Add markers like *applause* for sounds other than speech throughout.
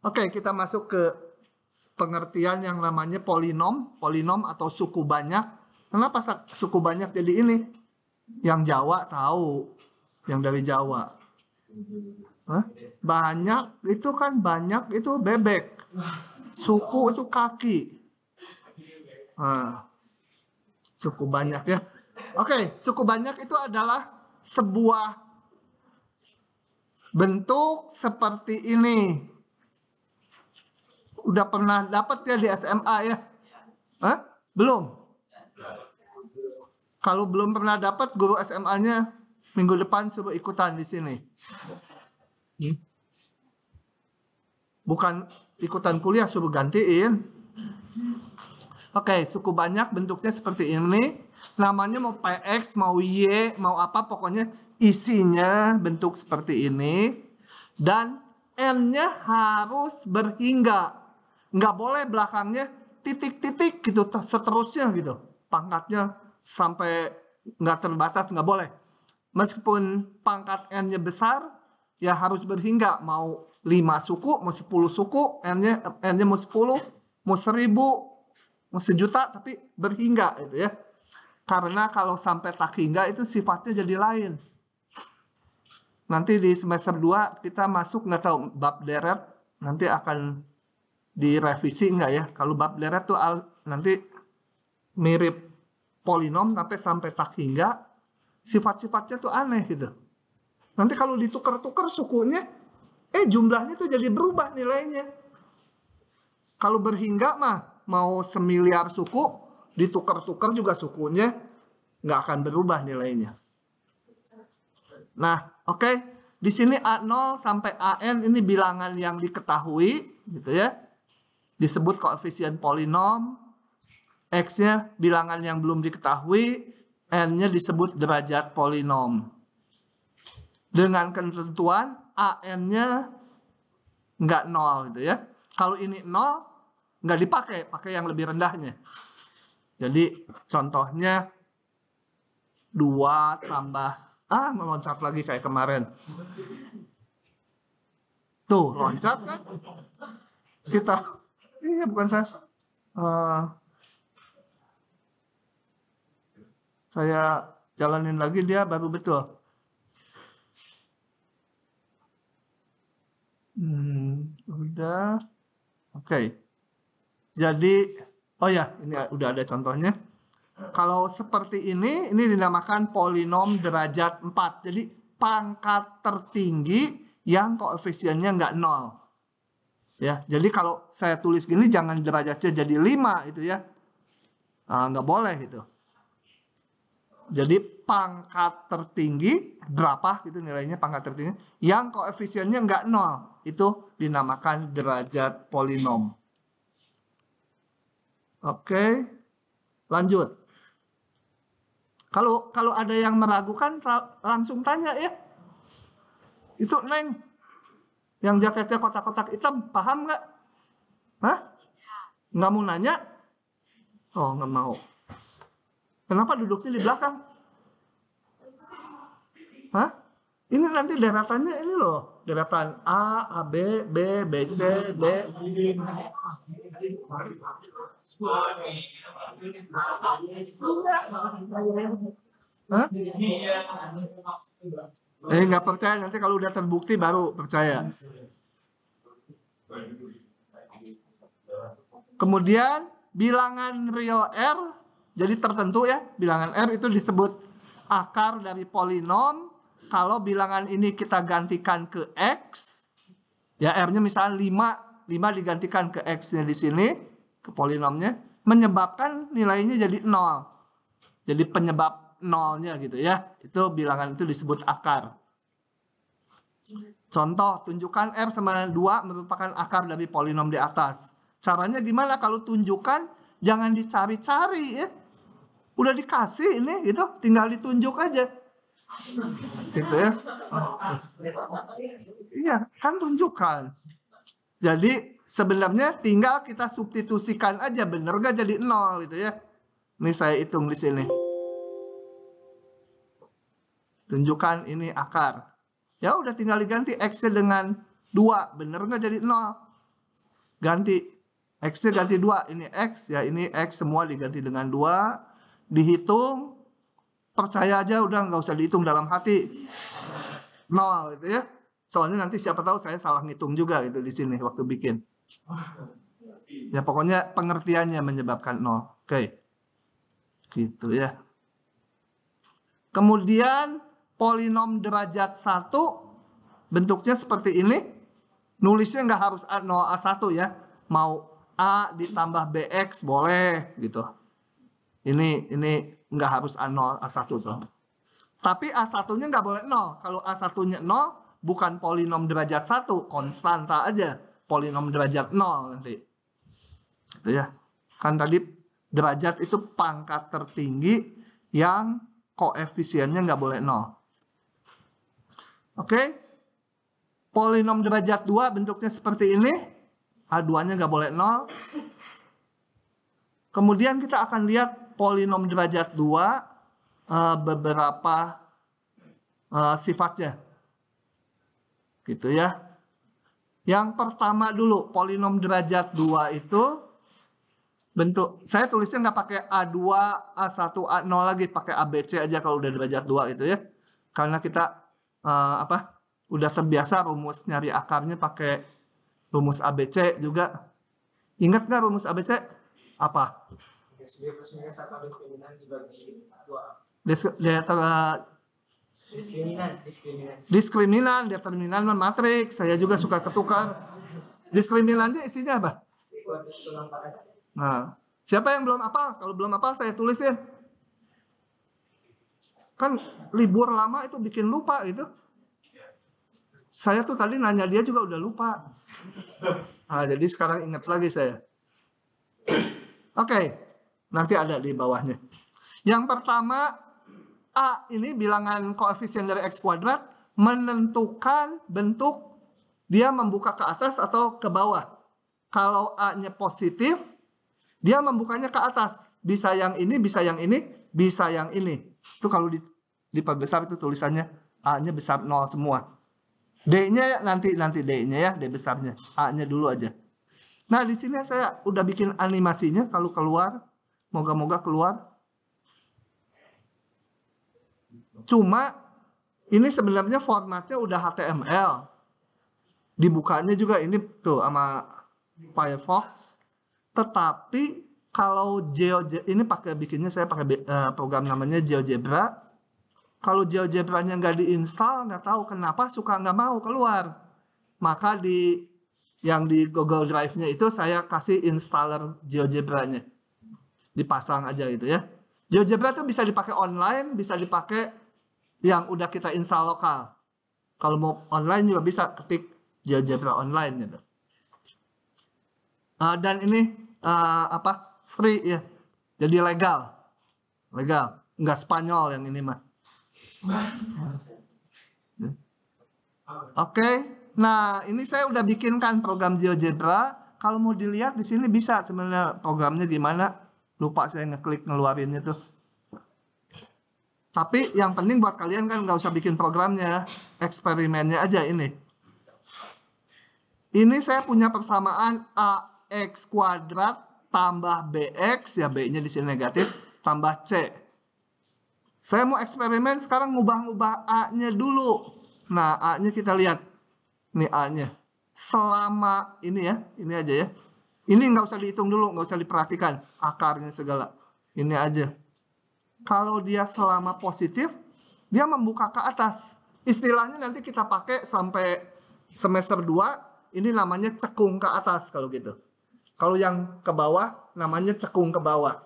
Oke, okay, kita masuk ke pengertian yang namanya polinom, polinom atau suku banyak. Kenapa suku banyak jadi ini? Yang Jawa tahu, yang dari Jawa. Hah? Banyak itu kan banyak itu bebek. Suku itu kaki. Nah, suku banyak ya. Oke, okay, suku banyak itu adalah sebuah bentuk seperti ini udah pernah dapat ya di SMA ya? Hah? Belum? Kalau belum pernah dapat guru SMA-nya minggu depan suruh ikutan di sini. Hmm? Bukan ikutan kuliah suruh gantiin. Oke, okay, suku banyak bentuknya seperti ini. Namanya mau PX, mau Y, mau apa pokoknya isinya bentuk seperti ini. Dan N-nya harus berhingga nggak boleh belakangnya titik-titik gitu seterusnya gitu pangkatnya sampai nggak terbatas nggak boleh meskipun pangkat n-nya besar ya harus berhingga mau lima suku mau sepuluh suku n-nya n-nya mau sepuluh mau seribu mau sejuta tapi berhingga gitu ya karena kalau sampai tak hingga itu sifatnya jadi lain nanti di semester 2 kita masuk nggak tahu bab deret nanti akan direvisi enggak ya? Kalau bab deret tuh al, nanti mirip polinom tapi sampai tak hingga sifat-sifatnya tuh aneh gitu. Nanti kalau ditukar-tukar sukunya, eh jumlahnya tuh jadi berubah nilainya. Kalau berhingga mah mau semiliar suku, ditukar-tukar juga sukunya nggak akan berubah nilainya. Nah, oke. Okay. Di sini A0 sampai AN ini bilangan yang diketahui gitu ya disebut koefisien polinom, x-nya bilangan yang belum diketahui, n-nya disebut derajat polinom. Dengan ketentuan an-nya nggak nol gitu ya. Kalau ini nol, nggak dipakai, pakai yang lebih rendahnya. Jadi contohnya 2 tambah ah meloncat lagi kayak kemarin. Tuh, loncat kan? Kita Iya, bukan saya. Uh, saya jalanin lagi dia baru betul. Hmm, udah. Oke. Okay. Jadi, oh ya, ini udah ada contohnya. Kalau seperti ini, ini dinamakan polinom derajat 4. Jadi, pangkat tertinggi yang koefisiennya nggak nol ya jadi kalau saya tulis gini jangan derajatnya jadi 5 itu ya nah, nggak boleh itu jadi pangkat tertinggi berapa gitu nilainya pangkat tertinggi yang koefisiennya nggak nol itu dinamakan derajat polinom oke lanjut kalau kalau ada yang meragukan langsung tanya ya itu neng yang jaketnya kotak-kotak hitam, paham nggak? Hah? Nggak mau nanya? Oh, nggak mau. Kenapa duduknya di belakang? Hah? Ini nanti deretannya ini loh. Deretan A, A, B, B, B, C, D. Hah? Eh nggak percaya nanti kalau udah terbukti baru percaya. Kemudian bilangan real R jadi tertentu ya bilangan R itu disebut akar dari polinom kalau bilangan ini kita gantikan ke X ya R-nya misalnya 5 5 digantikan ke X-nya di sini ke polinomnya menyebabkan nilainya jadi nol jadi penyebab nolnya gitu ya itu bilangan itu disebut akar Contoh, tunjukkan R sama 2 merupakan akar dari polinom di atas. Caranya gimana? Kalau tunjukkan, jangan dicari-cari ya. Udah dikasih ini gitu, tinggal ditunjuk aja. Gitu ya. Iya, kan tunjukkan. Jadi sebenarnya tinggal kita substitusikan aja, bener gak jadi nol gitu ya. Ini saya hitung di sini. Tunjukkan ini akar. Ya udah tinggal diganti x dengan 2. Bener nggak jadi 0? Ganti. x ganti 2. Ini X, ya ini X semua diganti dengan 2. Dihitung. Percaya aja udah nggak usah dihitung dalam hati. 0 gitu ya. Soalnya nanti siapa tahu saya salah ngitung juga gitu di sini waktu bikin. Ya pokoknya pengertiannya menyebabkan 0. Oke. Okay. Gitu ya. Kemudian polinom derajat 1 bentuknya seperti ini. Nulisnya nggak harus A0, A1 ya. Mau A ditambah BX boleh gitu. Ini ini nggak harus A0, A1. So. Tapi A1-nya nggak boleh 0. Kalau A1-nya 0, bukan polinom derajat 1. Konstanta aja. Polinom derajat 0 nanti. Gitu ya. Kan tadi derajat itu pangkat tertinggi yang koefisiennya nggak boleh 0. Oke. Okay? Polinom derajat 2 bentuknya seperti ini. H2-nya nggak boleh 0. Kemudian kita akan lihat polinom derajat 2 uh, eh, beberapa uh, sifatnya. Gitu ya. Yang pertama dulu, polinom derajat 2 itu bentuk. Saya tulisnya nggak pakai A2, A1, A0 lagi. Pakai ABC aja kalau udah derajat 2 gitu ya. Karena kita uh, apa udah terbiasa rumus nyari akarnya pakai rumus ABC juga. Ingat nggak rumus ABC? Apa? Diskriminan, diskriminan. Diskriminan, determinan, non matriks. Saya juga suka ketukar. Diskriminannya isinya apa? Nah, siapa yang belum apa Kalau belum apa saya tulis ya kan libur lama itu bikin lupa gitu. saya tuh tadi nanya dia juga udah lupa nah, jadi sekarang ingat lagi saya oke okay. nanti ada di bawahnya yang pertama A ini bilangan koefisien dari X kuadrat menentukan bentuk dia membuka ke atas atau ke bawah kalau A-nya positif dia membukanya ke atas bisa yang ini bisa yang ini bisa yang ini itu kalau di dipak besar itu tulisannya A-nya besar nol semua. D-nya nanti nanti D-nya ya, D besarnya. A-nya dulu aja. Nah, di sini saya udah bikin animasinya kalau keluar moga-moga keluar. Cuma ini sebenarnya formatnya udah HTML. Dibukanya juga ini tuh sama Firefox. Tetapi kalau Geo ini pakai bikinnya saya pakai uh, program namanya GeoGebra. Kalau GeoGebra-nya nggak diinstal, nggak tahu kenapa suka nggak mau keluar. Maka di yang di Google Drive-nya itu saya kasih installer GeoGebra-nya. Dipasang aja gitu ya. GeoGebra itu bisa dipakai online, bisa dipakai yang udah kita install lokal. Kalau mau online juga bisa ketik GeoGebra online gitu. Uh, dan ini uh, apa free ya jadi legal legal nggak Spanyol yang ini mah oke okay. nah ini saya udah bikinkan program GeoGebra kalau mau dilihat di sini bisa sebenarnya programnya gimana lupa saya ngeklik ngeluarinnya tuh tapi yang penting buat kalian kan nggak usah bikin programnya eksperimennya aja ini ini saya punya persamaan ax kuadrat tambah BX, ya B-nya di sini negatif, tambah C. Saya mau eksperimen sekarang ngubah-ngubah A-nya dulu. Nah, A-nya kita lihat. Ini A-nya. Selama ini ya, ini aja ya. Ini nggak usah dihitung dulu, nggak usah diperhatikan akarnya segala. Ini aja. Kalau dia selama positif, dia membuka ke atas. Istilahnya nanti kita pakai sampai semester 2, ini namanya cekung ke atas kalau gitu. Kalau yang ke bawah namanya cekung ke bawah.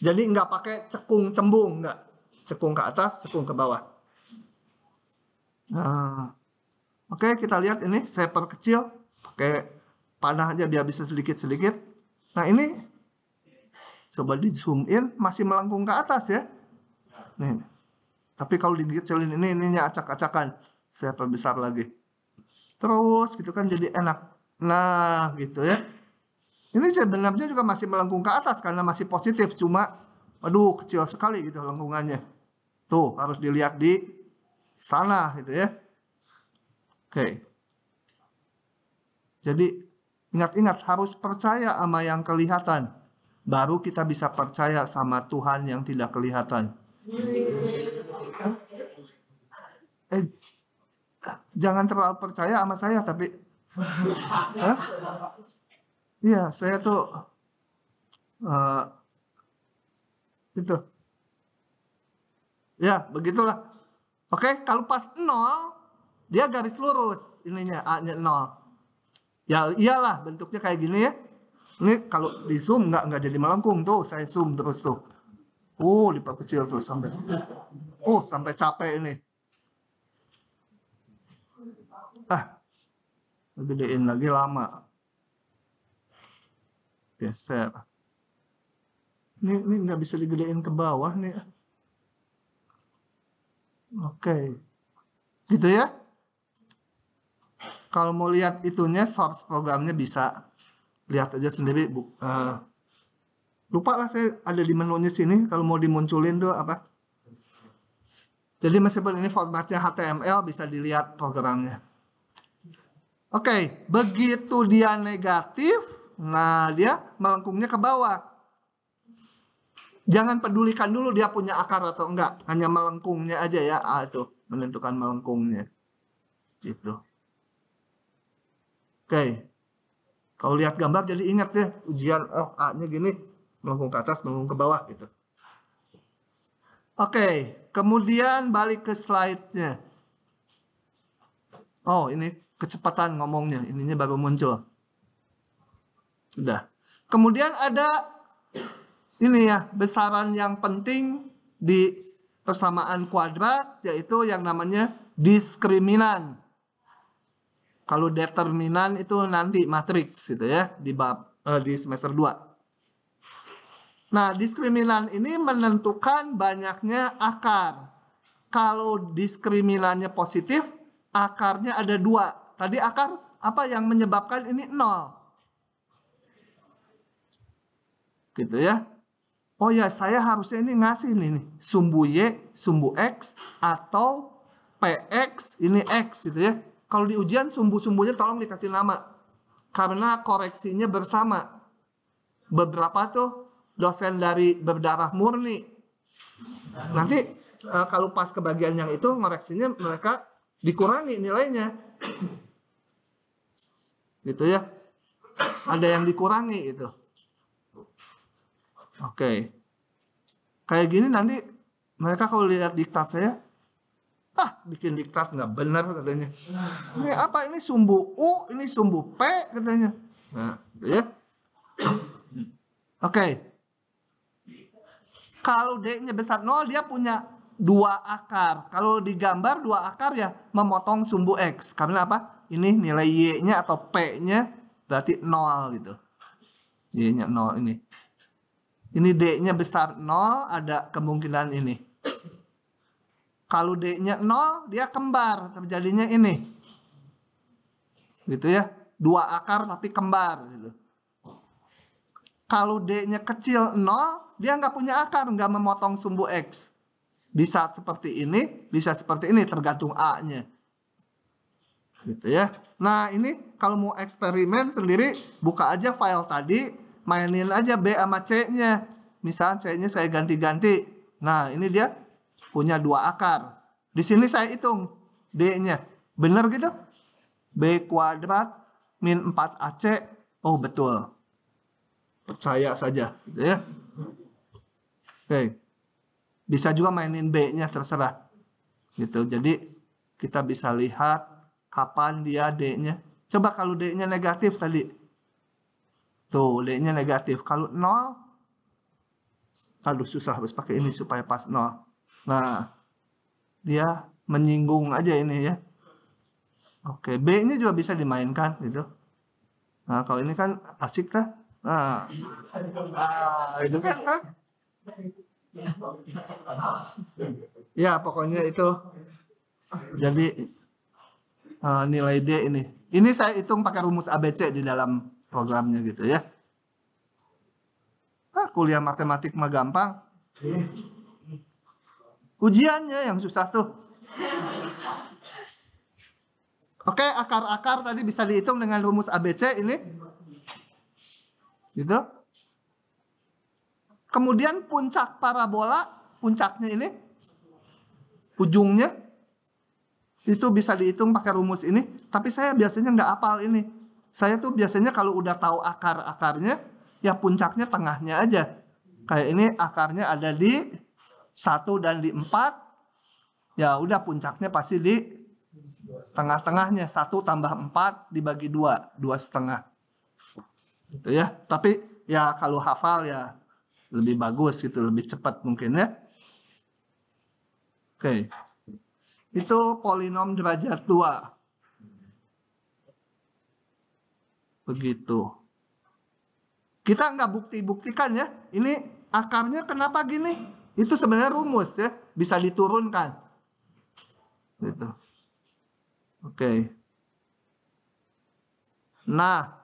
Jadi nggak pakai cekung cembung, nggak. Cekung ke atas, cekung ke bawah. Nah, oke kita lihat ini saya perkecil pakai panah aja biar bisa sedikit-sedikit. Nah ini coba di zoom in masih melengkung ke atas ya. Nih. Tapi kalau dikecilin ini ininya acak-acakan. Saya perbesar lagi. Terus gitu kan jadi enak. Nah, gitu ya. Ini sebenarnya juga masih melengkung ke atas karena masih positif, cuma aduh kecil sekali gitu lengkungannya. Tuh harus dilihat di sana gitu ya. Oke. Jadi ingat-ingat harus percaya sama yang kelihatan. Baru kita bisa percaya sama Tuhan yang tidak kelihatan. Eh, jangan terlalu percaya sama saya tapi Iya, saya tuh uh, itu. Ya, begitulah. Oke, kalau pas nol, dia garis lurus ininya A-nya nol. Ya iyalah bentuknya kayak gini ya. Ini kalau di zoom nggak nggak jadi melengkung tuh, saya zoom terus tuh. Oh, uh, kecil tuh sampai. Oh, sampai capek ini. Ah, gedein lagi lama geser ini ini nggak bisa digedein ke bawah nih oke okay. gitu ya kalau mau lihat itunya source programnya bisa lihat aja sendiri bu uh, lupa lah saya ada di menunya sini kalau mau dimunculin tuh apa jadi meskipun ini formatnya HTML bisa dilihat programnya oke okay. begitu dia negatif Nah, dia melengkungnya ke bawah. Jangan pedulikan dulu dia punya akar atau enggak, hanya melengkungnya aja ya. Ah, itu menentukan melengkungnya. Gitu. Oke. Okay. Kalau lihat gambar jadi ingat ya, ujian oh, A-nya gini, melengkung ke atas, melengkung ke bawah gitu. Oke, kemudian balik ke slide-nya. Oh, ini kecepatan ngomongnya, ininya baru muncul. Sudah. Kemudian ada ini ya, besaran yang penting di persamaan kuadrat yaitu yang namanya diskriminan. Kalau determinan itu nanti matriks gitu ya di bab eh, di semester 2. Nah, diskriminan ini menentukan banyaknya akar. Kalau diskriminannya positif, akarnya ada dua. Tadi akar apa yang menyebabkan ini nol? gitu ya. Oh ya, saya harusnya ini ngasih ini nih, sumbu Y, sumbu X, atau PX, ini X gitu ya. Kalau di ujian sumbu-sumbunya tolong dikasih nama. Karena koreksinya bersama. Beberapa tuh dosen dari berdarah murni. Nanti eh, kalau pas ke bagian yang itu koreksinya mereka dikurangi nilainya. Gitu ya. Ada yang dikurangi gitu. Oke. Okay. Kayak gini nanti mereka kalau lihat diktat saya, ah bikin diktat nggak benar katanya. Ah. Ini apa? Ini sumbu U, ini sumbu P katanya. Nah, gitu ya. Oke. Okay. Kalau D-nya besar 0, dia punya dua akar. Kalau digambar dua akar ya memotong sumbu X. Karena apa? Ini nilai Y-nya atau P-nya berarti 0 gitu. Y-nya 0 ini. Ini D-nya besar 0, ada kemungkinan ini. Kalau D-nya 0, dia kembar, terjadinya ini. Gitu ya, dua akar tapi kembar. Gitu. Kalau D-nya kecil 0, dia nggak punya akar, nggak memotong sumbu X. Bisa seperti ini, bisa seperti ini, tergantung A-nya. Gitu ya. Nah, ini kalau mau eksperimen sendiri, buka aja file tadi, mainin aja B sama C-nya. Misal C-nya saya ganti-ganti. Nah, ini dia punya dua akar. Di sini saya hitung D-nya. bener gitu? B kuadrat min 4AC. Oh, betul. Percaya saja. Gitu ya. Oke. Bisa juga mainin B-nya, terserah. Gitu. Jadi, kita bisa lihat kapan dia D-nya. Coba kalau D-nya negatif tadi Tuh, lehnya negatif. Kalau nol, aduh susah harus pakai ini supaya pas nol. Nah, dia menyinggung aja ini ya. Oke, b ini juga bisa dimainkan gitu. Nah, kalau ini kan asik lah. Nah, nah gitu kan, Ha? Ya, pokoknya itu. Jadi ah, nilai D ini. Ini saya hitung pakai rumus ABC di dalam programnya gitu ya ah, kuliah matematik mah gampang ujiannya yang susah tuh Oke, akar-akar tadi bisa dihitung dengan rumus ABC ini. Gitu. Kemudian puncak parabola, puncaknya ini ujungnya itu bisa dihitung pakai rumus ini, tapi saya biasanya nggak apal ini saya tuh biasanya kalau udah tahu akar-akarnya, ya puncaknya tengahnya aja. Kayak ini akarnya ada di satu dan di empat, ya udah puncaknya pasti di tengah-tengahnya satu tambah empat dibagi dua dua setengah gitu ya tapi ya kalau hafal ya lebih bagus gitu lebih cepat mungkin ya oke itu polinom derajat dua Begitu. Kita nggak bukti-buktikan ya. Ini akarnya kenapa gini? Itu sebenarnya rumus ya. Bisa diturunkan. Gitu. Oke. Nah,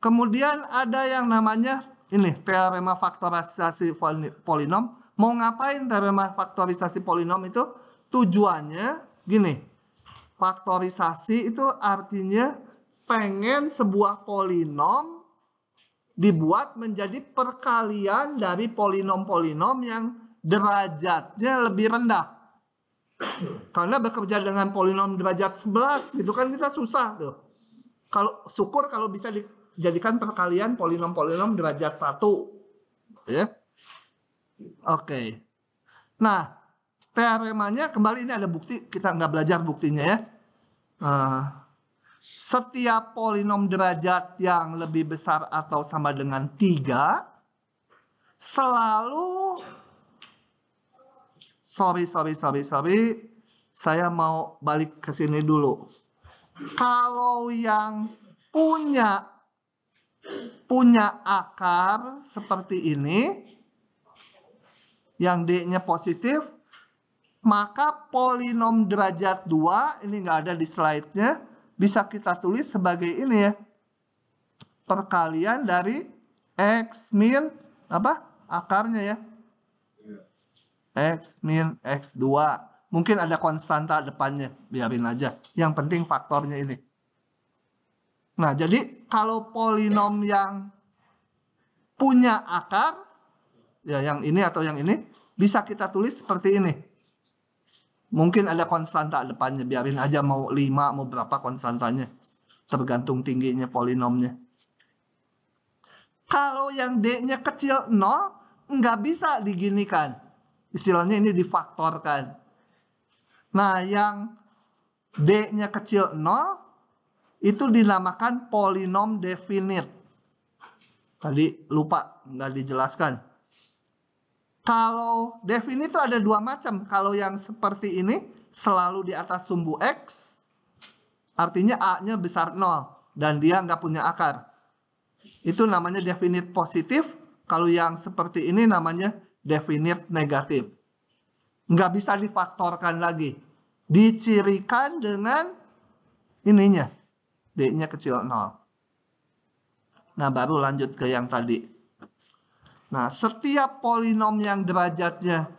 kemudian ada yang namanya ini teorema faktorisasi polinom. Mau ngapain teorema faktorisasi polinom itu? Tujuannya gini. Faktorisasi itu artinya pengen sebuah polinom dibuat menjadi perkalian dari polinom-polinom yang derajatnya lebih rendah. Karena bekerja dengan polinom derajat 11 itu kan kita susah tuh. Kalau syukur kalau bisa dijadikan perkalian polinom-polinom derajat 1. Ya. Oke. Okay. Nah, teoremanya kembali ini ada bukti kita nggak belajar buktinya ya. Uh, setiap polinom derajat yang lebih besar atau sama dengan 3 selalu sorry sorry sorry sorry saya mau balik ke sini dulu kalau yang punya punya akar seperti ini yang D-nya positif maka polinom derajat 2 ini nggak ada di slide-nya bisa kita tulis sebagai ini ya perkalian dari x min apa akarnya ya x min x2 mungkin ada konstanta depannya biarin aja yang penting faktornya ini nah jadi kalau polinom yang punya akar ya yang ini atau yang ini bisa kita tulis seperti ini Mungkin ada konstanta depannya, biarin aja mau 5, mau berapa konstantanya. Tergantung tingginya polinomnya. Kalau yang D-nya kecil 0, nggak bisa diginikan. Istilahnya ini difaktorkan. Nah, yang D-nya kecil 0, itu dinamakan polinom definit Tadi lupa, nggak dijelaskan kalau defin itu ada dua macam. Kalau yang seperti ini selalu di atas sumbu X, artinya A-nya besar 0 dan dia nggak punya akar. Itu namanya definite positif. Kalau yang seperti ini namanya definite negatif. Nggak bisa difaktorkan lagi. Dicirikan dengan ininya. D-nya kecil 0. Nah baru lanjut ke yang tadi Nah, setiap polinom yang derajatnya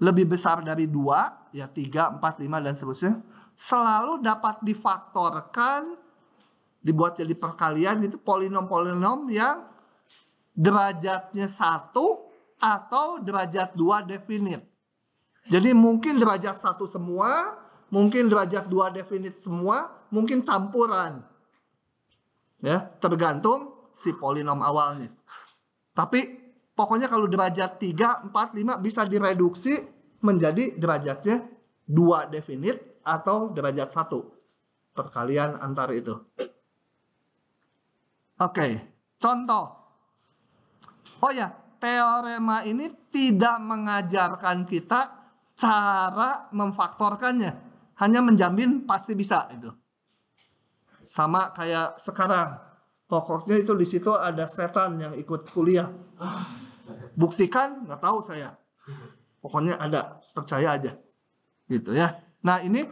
lebih besar dari 2, ya 3, 4, 5, dan seterusnya, selalu dapat difaktorkan, dibuat jadi perkalian, itu polinom-polinom yang derajatnya satu atau derajat 2 definit. Jadi mungkin derajat satu semua, mungkin derajat 2 definit semua, mungkin campuran. Ya, tergantung si polinom awalnya. Tapi pokoknya kalau derajat 3, 4, 5 bisa direduksi menjadi derajatnya dua definit atau derajat satu Perkalian antar itu. Oke, okay. contoh. Oh ya, teorema ini tidak mengajarkan kita cara memfaktorkannya. Hanya menjamin pasti bisa itu. Sama kayak sekarang Pokoknya itu di situ ada setan yang ikut kuliah. Buktikan, nggak tahu saya. Pokoknya ada, percaya aja. Gitu ya. Nah ini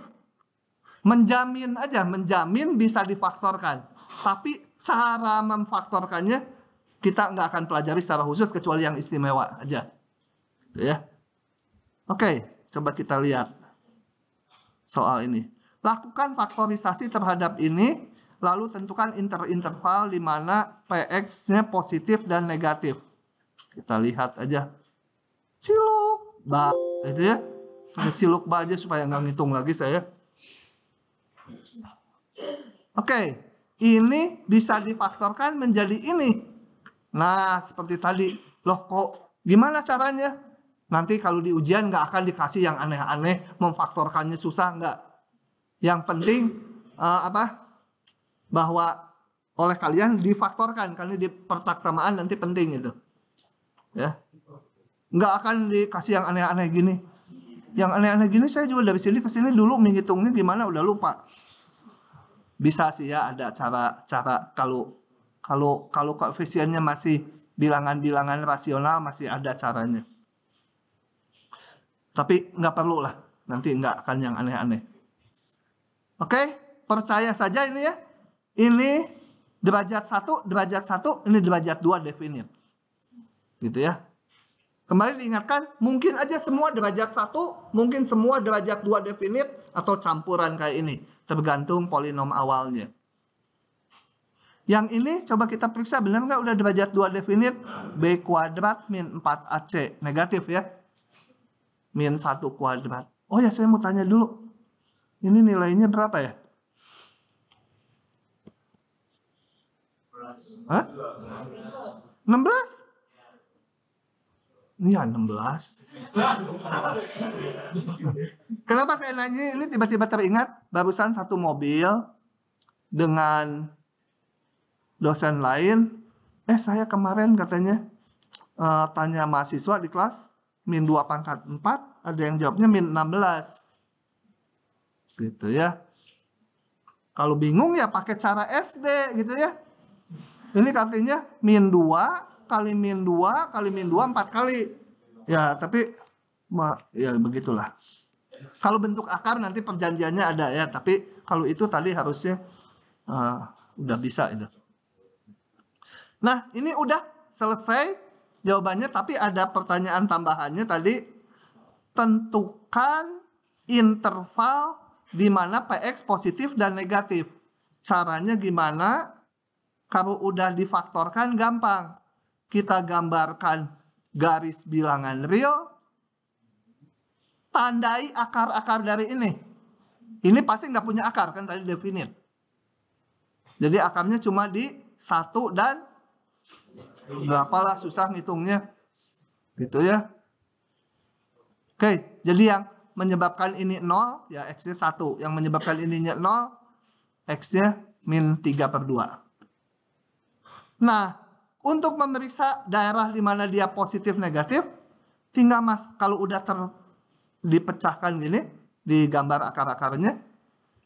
menjamin aja, menjamin bisa difaktorkan. Tapi cara memfaktorkannya kita nggak akan pelajari secara khusus kecuali yang istimewa aja. Gitu ya. Oke, coba kita lihat soal ini. Lakukan faktorisasi terhadap ini lalu tentukan inter-interval di mana PX-nya positif dan negatif. Kita lihat aja. Ciluk, ba, itu ya. Ciluk ba aja supaya nggak ngitung lagi saya. Oke, ini bisa difaktorkan menjadi ini. Nah, seperti tadi. Loh kok gimana caranya? Nanti kalau di ujian nggak akan dikasih yang aneh-aneh, memfaktorkannya susah nggak. Yang penting uh, apa bahwa oleh kalian difaktorkan karena di pertaksamaan nanti penting gitu. Ya. Nggak akan dikasih yang aneh-aneh gini. Yang aneh-aneh gini saya juga dari sini ke sini dulu menghitungnya gimana udah lupa. Bisa sih ya ada cara-cara kalau kalau kalau koefisiennya masih bilangan-bilangan rasional masih ada caranya. Tapi nggak perlu lah, nanti nggak akan yang aneh-aneh. Oke, percaya saja ini ya ini derajat satu, derajat satu, ini derajat dua definit. Gitu ya. Kembali diingatkan, mungkin aja semua derajat satu, mungkin semua derajat dua definit atau campuran kayak ini, tergantung polinom awalnya. Yang ini coba kita periksa benar nggak udah derajat dua definit B kuadrat min 4AC negatif ya. Min satu kuadrat. Oh ya saya mau tanya dulu. Ini nilainya berapa ya? Hah? 16? Iya 16. *laughs* Kenapa saya nanya ini tiba-tiba teringat barusan satu mobil dengan dosen lain. Eh saya kemarin katanya uh, tanya mahasiswa di kelas min 2 pangkat 4 ada yang jawabnya min 16. Gitu ya. Kalau bingung ya pakai cara SD gitu ya. Ini artinya min 2 kali min 2 kali min 2 4 kali. Ya, tapi ya begitulah. Kalau bentuk akar nanti perjanjiannya ada ya, tapi kalau itu tadi harusnya uh, udah bisa itu. Nah, ini udah selesai jawabannya tapi ada pertanyaan tambahannya tadi tentukan interval di mana PX positif dan negatif. Caranya gimana? Kalau udah difaktorkan gampang. Kita gambarkan garis bilangan real. Tandai akar-akar dari ini. Ini pasti nggak punya akar kan tadi definit. Jadi akarnya cuma di satu dan berapalah susah ngitungnya. Gitu ya. Oke, jadi yang menyebabkan ini nol ya X-nya 1. Yang menyebabkan ininya nol X-nya min 3 per 2. Nah, untuk memeriksa daerah di mana dia positif negatif, tinggal mas kalau udah ter dipecahkan gini di gambar akar-akarnya,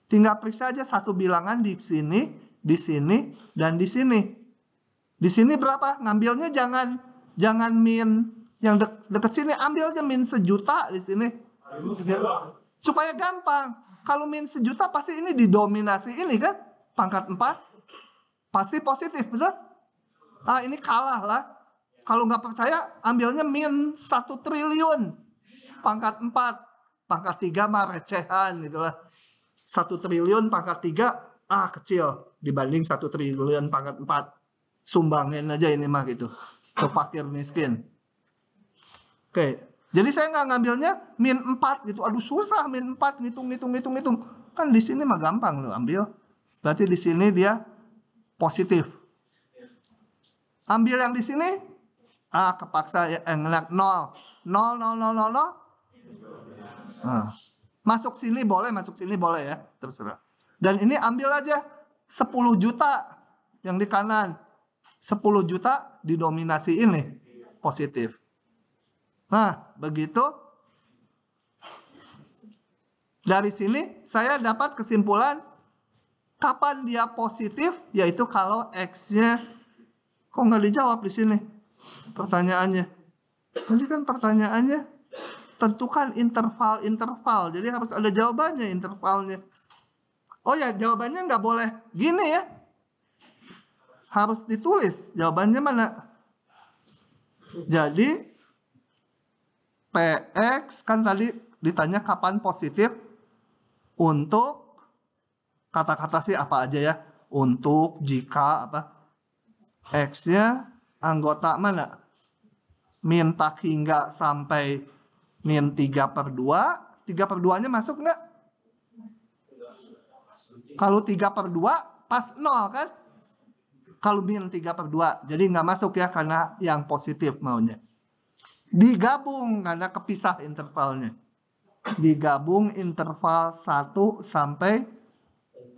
tinggal periksa aja satu bilangan di sini, di sini, dan di sini. Di sini berapa? Ngambilnya jangan jangan min yang de deket sini, ambil aja min sejuta di sini. Supaya gampang. Kalau min sejuta pasti ini didominasi ini kan? Pangkat 4 pasti positif, betul? ah ini kalah lah. Kalau nggak percaya ambilnya min satu triliun. Pangkat empat, pangkat tiga mah recehan gitulah. Satu triliun pangkat tiga, ah kecil dibanding satu triliun pangkat empat. Sumbangin aja ini mah gitu ke fakir miskin. Oke, jadi saya nggak ngambilnya min 4 gitu. Aduh susah min 4 ngitung ngitung ngitung ngitung. Kan di sini mah gampang lo ambil. Berarti di sini dia positif Ambil yang di sini. Ah, kepaksa ya, eh, ngelak nol. Nol, nol, nol, nol, nol. Ah. Masuk sini boleh, masuk sini boleh ya. Terserah. Dan ini ambil aja 10 juta yang di kanan. 10 juta didominasi ini. Positif. Nah, begitu. Dari sini saya dapat kesimpulan kapan dia positif yaitu kalau X-nya Kok nggak dijawab di sini pertanyaannya? Jadi kan pertanyaannya tentukan interval-interval. Jadi harus ada jawabannya intervalnya. Oh ya jawabannya nggak boleh gini ya. Harus ditulis jawabannya mana. Jadi PX kan tadi ditanya kapan positif untuk kata-kata sih apa aja ya untuk jika apa X-nya anggota mana? Min tak hingga sampai min 3 per 2. 3 per 2-nya masuk nggak? Kalau 3 per 2 pas 0 kan? Kalau min 3 per 2. Jadi nggak masuk ya karena yang positif maunya. Digabung karena kepisah intervalnya. Digabung interval 1 sampai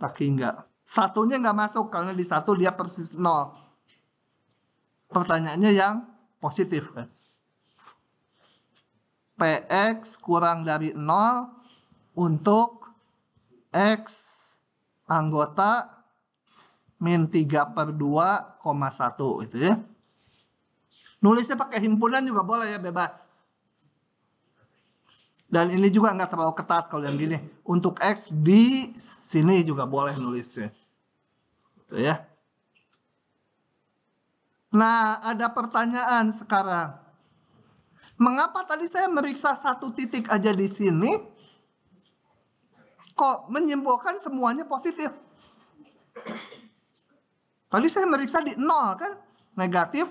tak hingga. Satunya nggak masuk karena di satu dia persis 0 pertanyaannya yang positif PX kurang dari 0 untuk X anggota min 3 per 2, 1 gitu ya. Nulisnya pakai himpunan juga boleh ya, bebas. Dan ini juga nggak terlalu ketat kalau yang gini. Untuk X di sini juga boleh nulisnya. Gitu ya. Nah, ada pertanyaan sekarang. Mengapa tadi saya meriksa satu titik aja di sini? Kok menyimpulkan semuanya positif? Tadi saya meriksa di nol kan? Negatif.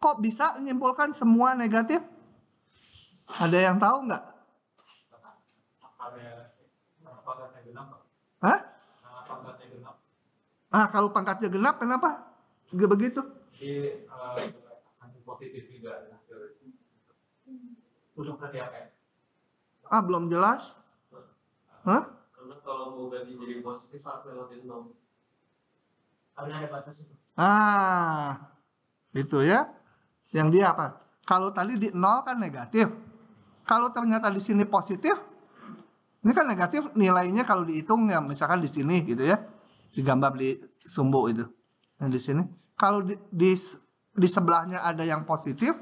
Kok bisa menyimpulkan semua negatif? Ada yang tahu nggak? Hah? Nah, Ah, kalau pangkatnya genap kenapa? Gak Begitu. Jadi uh, positif juga ya. Untuk zodiak apa? Ya? Ah belum jelas? Hah? Karena kalau mau ganti jadi positif harus lewatin nol. Karena ada batas itu. Ah, itu ya. Yang dia apa? Kalau tadi di nol kan negatif. Kalau ternyata di sini positif, ini kan negatif nilainya kalau dihitung ya misalkan di sini gitu ya. Di gambar di sumbu itu. Nah di sini kalau di, di di sebelahnya ada yang positif,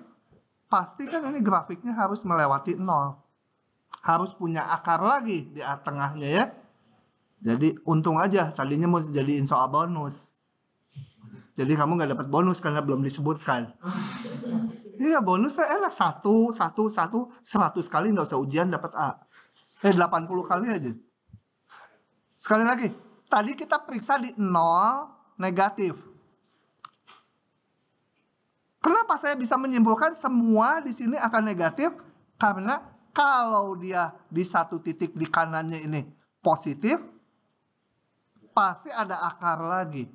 pasti kan ini grafiknya harus melewati nol. Harus punya akar lagi di tengahnya ya. Jadi untung aja tadinya mau jadiin soal bonus. Jadi kamu nggak dapat bonus karena belum disebutkan. Iya bonusnya enak satu satu satu seratus kali nggak usah ujian dapat A. Eh 80 kali aja. Sekali lagi, tadi kita periksa di nol negatif Kenapa saya bisa menyimpulkan semua di sini akan negatif? Karena kalau dia di satu titik di kanannya ini positif, pasti ada akar lagi.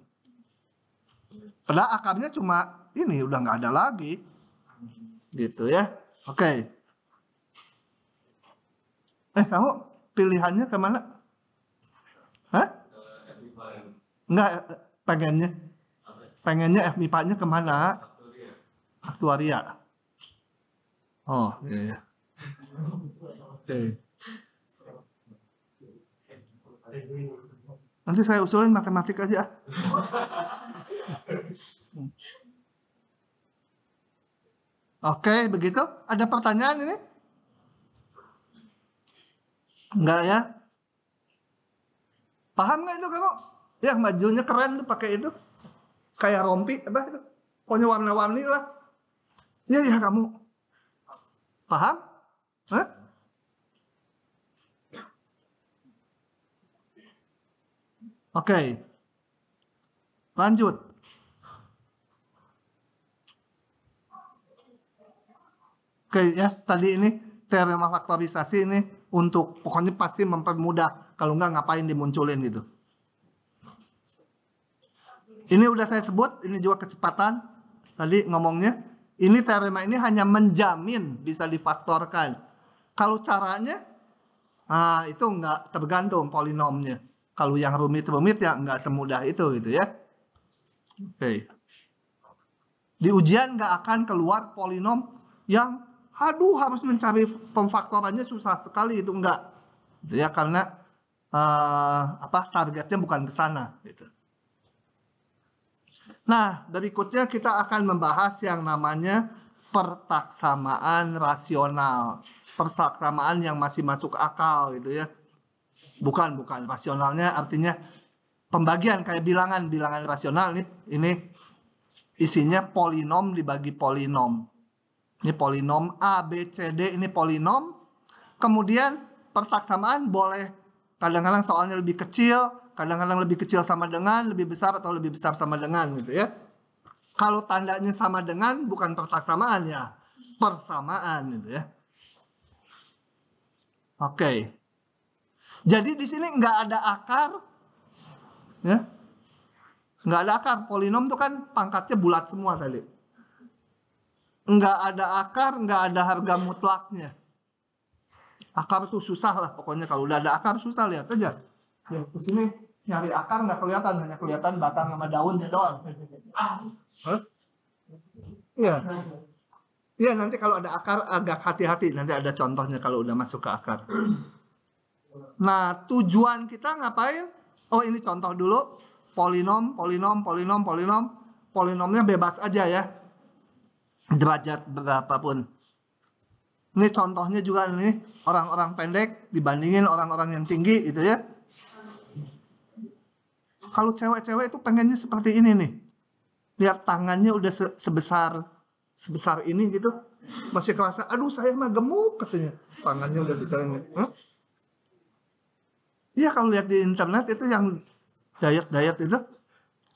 Padahal akarnya cuma ini udah nggak ada lagi. Gitu ya. Oke. Okay. Eh kamu pilihannya kemana? Hah? Nggak eh, pengennya. Pengennya FMIPA-nya kemana? aktuaria. Oh, iya. Yeah. Oke. Okay. Nanti saya usulin matematik aja. Oke, okay, begitu. Ada pertanyaan ini? Enggak ya? Paham nggak itu kamu? Ya, majunya keren tuh pakai itu. Kayak rompi, apa itu? Pokoknya warna-warni lah. Ya ya kamu. Paham? Hah? Oke. Lanjut. Oke ya, tadi ini teorema faktorisasi ini untuk pokoknya pasti mempermudah. Kalau enggak ngapain dimunculin gitu. Ini udah saya sebut, ini juga kecepatan. Tadi ngomongnya ini teorema ini hanya menjamin bisa difaktorkan. Kalau caranya, ah, itu nggak tergantung polinomnya. Kalau yang rumit-rumit ya nggak semudah itu gitu ya. Oke. Di ujian nggak akan keluar polinom yang aduh harus mencari pemfaktorannya susah sekali itu nggak. Gitu ya karena uh, apa targetnya bukan ke sana gitu. Nah, berikutnya kita akan membahas yang namanya pertaksamaan rasional. persaksamaan yang masih masuk akal gitu ya. Bukan, bukan. Rasionalnya artinya pembagian kayak bilangan. Bilangan rasional ini, ini isinya polinom dibagi polinom. Ini polinom A, B, C, D ini polinom. Kemudian pertaksamaan boleh kadang-kadang soalnya lebih kecil, kadang-kadang lebih kecil sama dengan, lebih besar atau lebih besar sama dengan gitu ya. Kalau tandanya sama dengan bukan pertaksamaan ya, persamaan gitu ya. Oke. Jadi di sini nggak ada akar, ya, nggak ada akar. Polinom itu kan pangkatnya bulat semua tadi. Nggak ada akar, nggak ada harga mutlaknya. Akar itu susah lah, pokoknya kalau udah ada akar susah lihat aja. Ya, di sini nyari akar nggak kelihatan, hanya kelihatan batang sama daunnya doang. Hah? Iya. Iya, nanti kalau ada akar agak hati-hati, nanti ada contohnya kalau udah masuk ke akar. Nah, tujuan kita ngapain? Oh, ini contoh dulu. Polinom, polinom, polinom, polinom. Polinomnya bebas aja ya. Derajat berapapun. Ini contohnya juga nih, orang-orang pendek dibandingin orang-orang yang tinggi gitu ya kalau cewek-cewek itu pengennya seperti ini nih. Lihat tangannya udah se sebesar sebesar ini gitu. Masih kerasa, aduh saya mah gemuk katanya. Tangannya udah bisa ini. Iya huh? kalau lihat di internet itu yang diet-diet itu.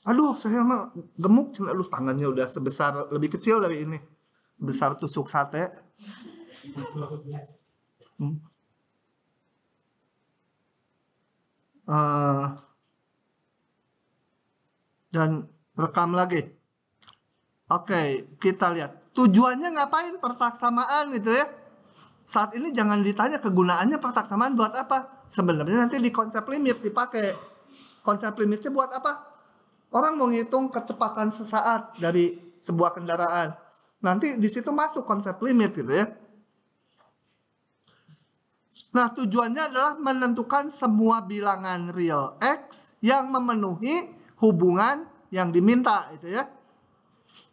Aduh saya mah gemuk. Cuma lu tangannya udah sebesar, lebih kecil dari ini. Sebesar tusuk sate. Hmm. Uh, dan rekam lagi. Oke, kita lihat. Tujuannya ngapain pertaksamaan gitu ya? Saat ini jangan ditanya kegunaannya pertaksamaan buat apa. Sebenarnya nanti di konsep limit dipakai. Konsep limitnya buat apa? Orang mau ngitung kecepatan sesaat dari sebuah kendaraan. Nanti di situ masuk konsep limit gitu ya. Nah, tujuannya adalah menentukan semua bilangan real X yang memenuhi hubungan yang diminta itu ya.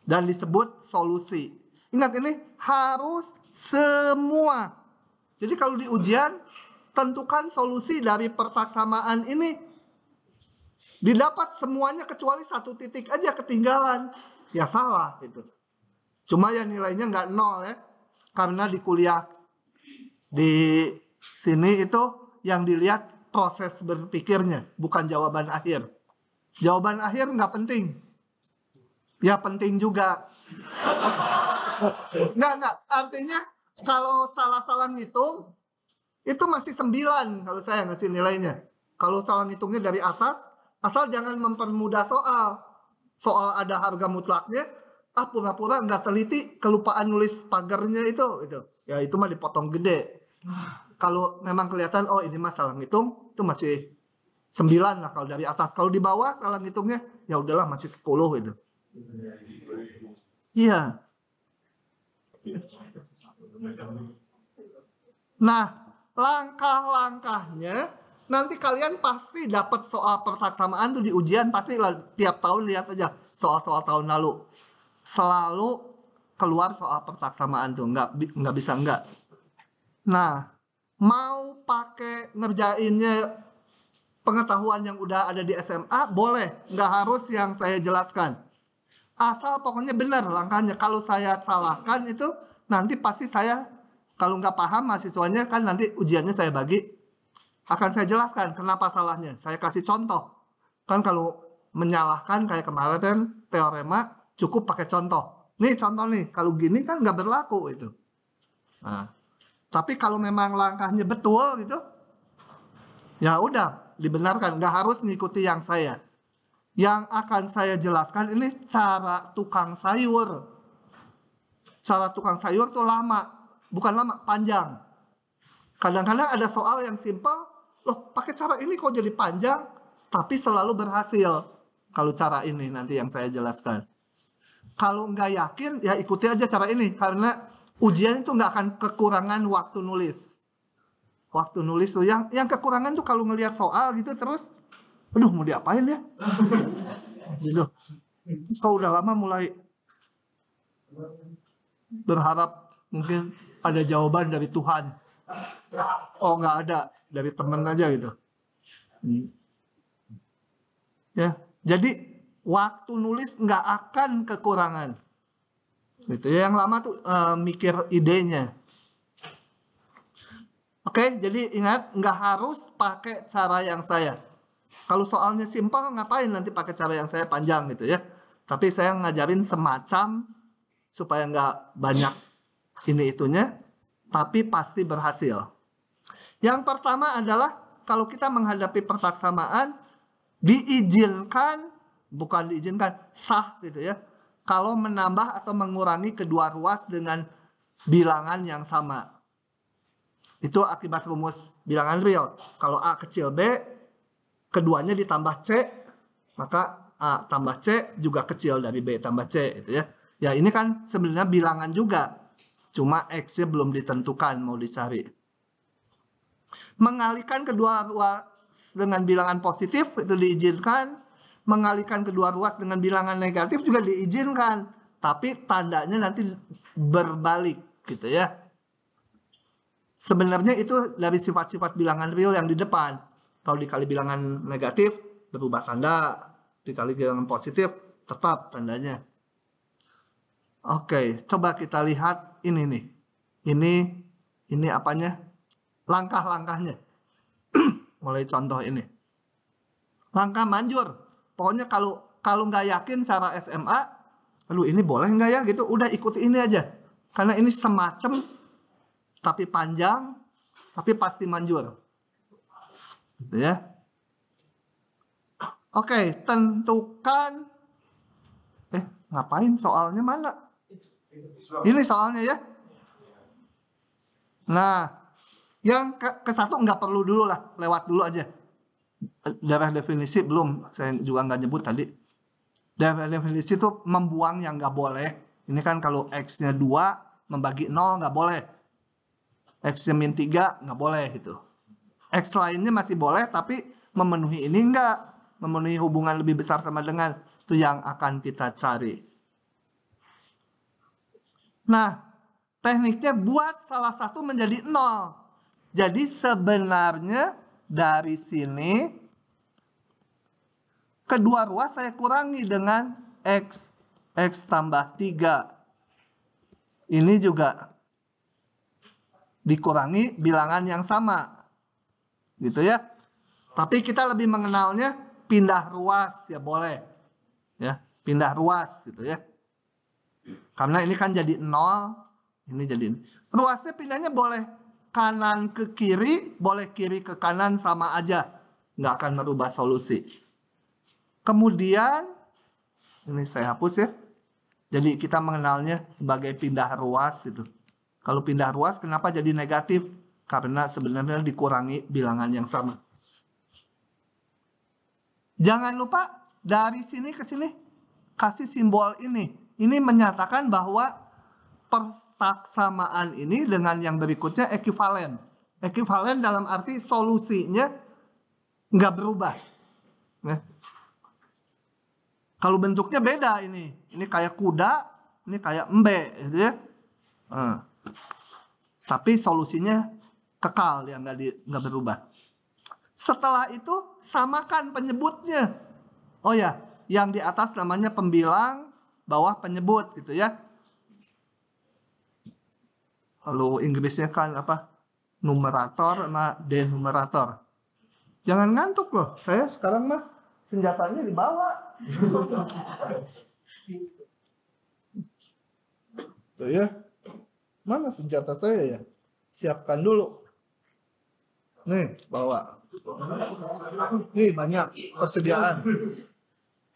Dan disebut solusi. Ingat ini harus semua. Jadi kalau di ujian tentukan solusi dari pertaksamaan ini didapat semuanya kecuali satu titik aja ketinggalan. Ya salah itu. Cuma ya nilainya nggak nol ya. Karena di kuliah di sini itu yang dilihat proses berpikirnya, bukan jawaban akhir. Jawaban akhir nggak penting. Ya penting juga. nggak, nggak. Artinya kalau salah-salah ngitung, itu masih sembilan kalau saya ngasih nilainya. Kalau salah ngitungnya dari atas, asal jangan mempermudah soal. Soal ada harga mutlaknya, ah pura-pura nggak teliti, kelupaan nulis pagarnya itu. itu. Ya itu mah dipotong gede. Kalau memang kelihatan, oh ini masalah ngitung, itu masih sembilan lah kalau dari atas. Kalau di bawah salah ngitungnya ya udahlah masih sepuluh itu. Iya. Nah, langkah-langkahnya nanti kalian pasti dapat soal pertaksamaan tuh di ujian pasti tiap tahun lihat aja soal-soal tahun lalu. Selalu keluar soal pertaksamaan tuh nggak nggak bisa nggak. Nah, mau pakai ngerjainnya pengetahuan yang udah ada di SMA boleh, nggak harus yang saya jelaskan. Asal pokoknya benar langkahnya. Kalau saya salahkan itu nanti pasti saya kalau nggak paham mahasiswanya kan nanti ujiannya saya bagi akan saya jelaskan kenapa salahnya. Saya kasih contoh. Kan kalau menyalahkan kayak kemarin kan teorema cukup pakai contoh. Nih contoh nih, kalau gini kan nggak berlaku itu. Nah, tapi kalau memang langkahnya betul gitu, ya udah dibenarkan, nggak harus ngikuti yang saya. Yang akan saya jelaskan ini cara tukang sayur. Cara tukang sayur tuh lama, bukan lama, panjang. Kadang-kadang ada soal yang simpel, loh pakai cara ini kok jadi panjang, tapi selalu berhasil. Kalau cara ini nanti yang saya jelaskan. Kalau nggak yakin, ya ikuti aja cara ini. Karena ujian itu nggak akan kekurangan waktu nulis waktu nulis tuh yang yang kekurangan tuh kalau ngelihat soal gitu terus aduh mau diapain ya *laughs* gitu terus kalau udah lama mulai berharap mungkin ada jawaban dari Tuhan oh nggak ada dari temen aja gitu ya jadi waktu nulis nggak akan kekurangan gitu ya yang lama tuh uh, mikir idenya Oke, jadi ingat nggak harus pakai cara yang saya. Kalau soalnya simpel ngapain nanti pakai cara yang saya panjang gitu ya. Tapi saya ngajarin semacam supaya nggak banyak ini itunya, tapi pasti berhasil. Yang pertama adalah kalau kita menghadapi pertaksamaan diizinkan bukan diizinkan sah gitu ya. Kalau menambah atau mengurangi kedua ruas dengan bilangan yang sama itu akibat rumus bilangan real. Kalau A kecil B, keduanya ditambah C, maka A tambah C juga kecil dari B tambah C. Gitu ya. ya ini kan sebenarnya bilangan juga. Cuma X-nya belum ditentukan mau dicari. Mengalihkan kedua ruas dengan bilangan positif itu diizinkan. Mengalihkan kedua ruas dengan bilangan negatif juga diizinkan. Tapi tandanya nanti berbalik gitu ya Sebenarnya itu dari sifat-sifat bilangan real yang di depan. Kalau dikali bilangan negatif, berubah tanda. Dikali bilangan positif, tetap tandanya. Oke, coba kita lihat ini nih. Ini, ini apanya? Langkah-langkahnya. *clears throat* Mulai contoh ini. Langkah manjur. Pokoknya kalau kalau nggak yakin cara SMA, lalu ini boleh nggak ya gitu, udah ikuti ini aja. Karena ini semacam tapi panjang, tapi pasti manjur. Gitu ya. Oke, tentukan eh ngapain soalnya mana? Ini soalnya ya. Nah, yang ke, ke satu nggak perlu dulu lah, lewat dulu aja. Daerah definisi belum, saya juga nggak nyebut tadi. Daerah definisi itu membuang yang nggak boleh. Ini kan kalau x-nya 2, membagi 0 nggak boleh X min 3 nggak boleh gitu. X lainnya masih boleh tapi memenuhi ini nggak Memenuhi hubungan lebih besar sama dengan itu yang akan kita cari. Nah, tekniknya buat salah satu menjadi nol. Jadi sebenarnya dari sini kedua ruas saya kurangi dengan X. X tambah 3. Ini juga dikurangi bilangan yang sama. Gitu ya. Tapi kita lebih mengenalnya pindah ruas ya boleh. Ya, pindah ruas gitu ya. Karena ini kan jadi nol, ini jadi ini. ruasnya pindahnya boleh kanan ke kiri, boleh kiri ke kanan sama aja. Nggak akan merubah solusi. Kemudian ini saya hapus ya. Jadi kita mengenalnya sebagai pindah ruas gitu. Kalau pindah ruas, kenapa jadi negatif? Karena sebenarnya dikurangi bilangan yang sama. Jangan lupa dari sini ke sini kasih simbol ini. Ini menyatakan bahwa persamaan ini dengan yang berikutnya ekivalen. Ekivalen dalam arti solusinya nggak berubah. Nah. Kalau bentuknya beda ini. Ini kayak kuda, ini kayak embe. Gitu ya. Nah. Tapi solusinya kekal yang nggak di nggak berubah. Setelah itu samakan penyebutnya. Oh ya, yang di atas namanya pembilang, bawah penyebut gitu ya. Lalu Inggrisnya kan apa? Numerator sama denumerator. Jangan ngantuk loh. Saya sekarang mah senjatanya dibawa. Tuh ya. Mana senjata saya ya? Siapkan dulu. Nih, bawa. Nih, banyak persediaan.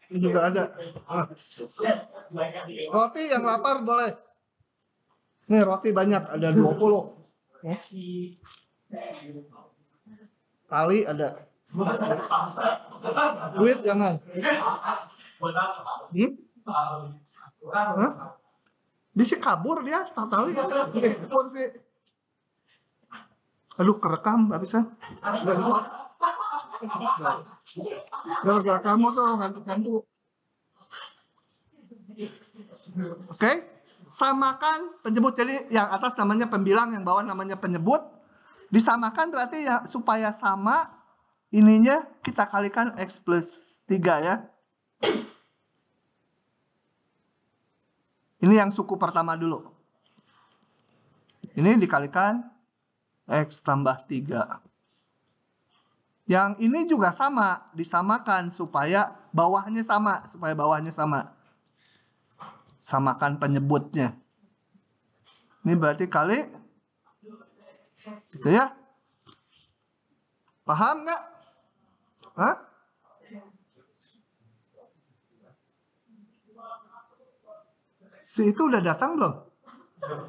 Ini juga ada. Ah. Roti yang lapar boleh. Nih, roti banyak. Ada 20. Kali ya. ada. Duit jangan. Hmm? Hah? bisa kabur dia tahu ya telepon sih aduh kerekam habisan bisa kamu tuh ngantuk-ngantuk oke okay? samakan penyebut jadi yang atas namanya pembilang yang bawah namanya penyebut disamakan berarti ya supaya sama ininya kita kalikan x plus 3 ya ini yang suku pertama dulu. Ini dikalikan X tambah 3. Yang ini juga sama, disamakan supaya bawahnya sama, supaya bawahnya sama. Samakan penyebutnya. Ini berarti kali gitu ya. Paham nggak? Hah? si itu udah datang belum?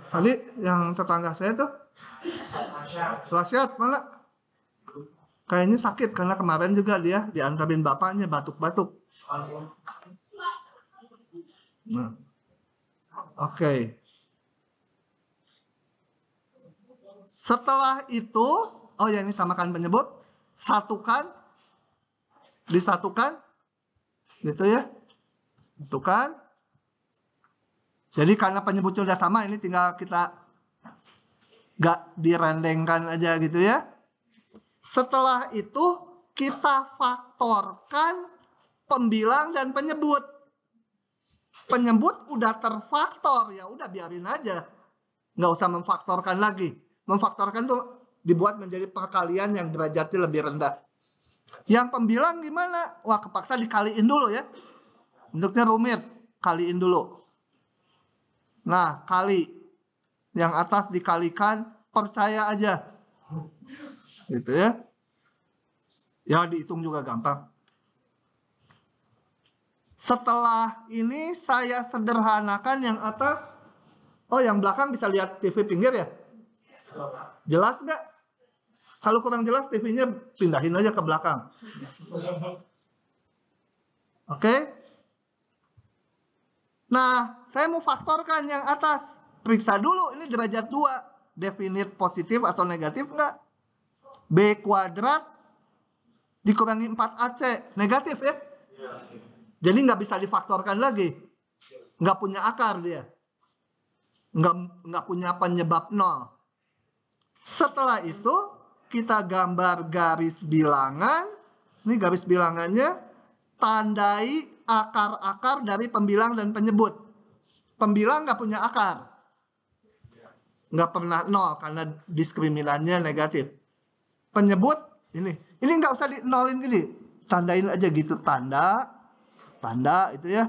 Tadi yang tetangga saya tuh Rasyat mana? Kayaknya sakit karena kemarin juga dia diantarin bapaknya batuk-batuk. Nah. Oke. Okay. Setelah itu, oh ya ini samakan penyebut, satukan, disatukan, gitu ya, satukan, jadi karena penyebutnya udah sama ini tinggal kita gak direndengkan aja gitu ya. Setelah itu kita faktorkan pembilang dan penyebut. Penyebut udah terfaktor ya udah biarin aja. Nggak usah memfaktorkan lagi. Memfaktorkan tuh dibuat menjadi perkalian yang derajatnya lebih rendah. Yang pembilang gimana? Wah kepaksa dikaliin dulu ya. Bentuknya rumit, kaliin dulu Nah, kali yang atas dikalikan, percaya aja. Gitu ya. Ya dihitung juga gampang. Setelah ini saya sederhanakan yang atas. Oh, yang belakang bisa lihat TV pinggir ya? Jelas nggak? Kalau kurang jelas TV-nya pindahin aja ke belakang. Oke? Okay? Nah, saya mau faktorkan yang atas. Periksa dulu ini derajat 2. Definite positif atau negatif enggak? B kuadrat dikurangi 4AC. Negatif ya? Jadi nggak bisa difaktorkan lagi. Nggak punya akar dia. Nggak, nggak punya penyebab nol. Setelah itu, kita gambar garis bilangan. Ini garis bilangannya. Tandai akar-akar dari pembilang dan penyebut. Pembilang nggak punya akar. Nggak pernah nol karena diskriminannya negatif. Penyebut ini. Ini nggak usah di nolin gini. Tandain aja gitu. Tanda. Tanda itu ya.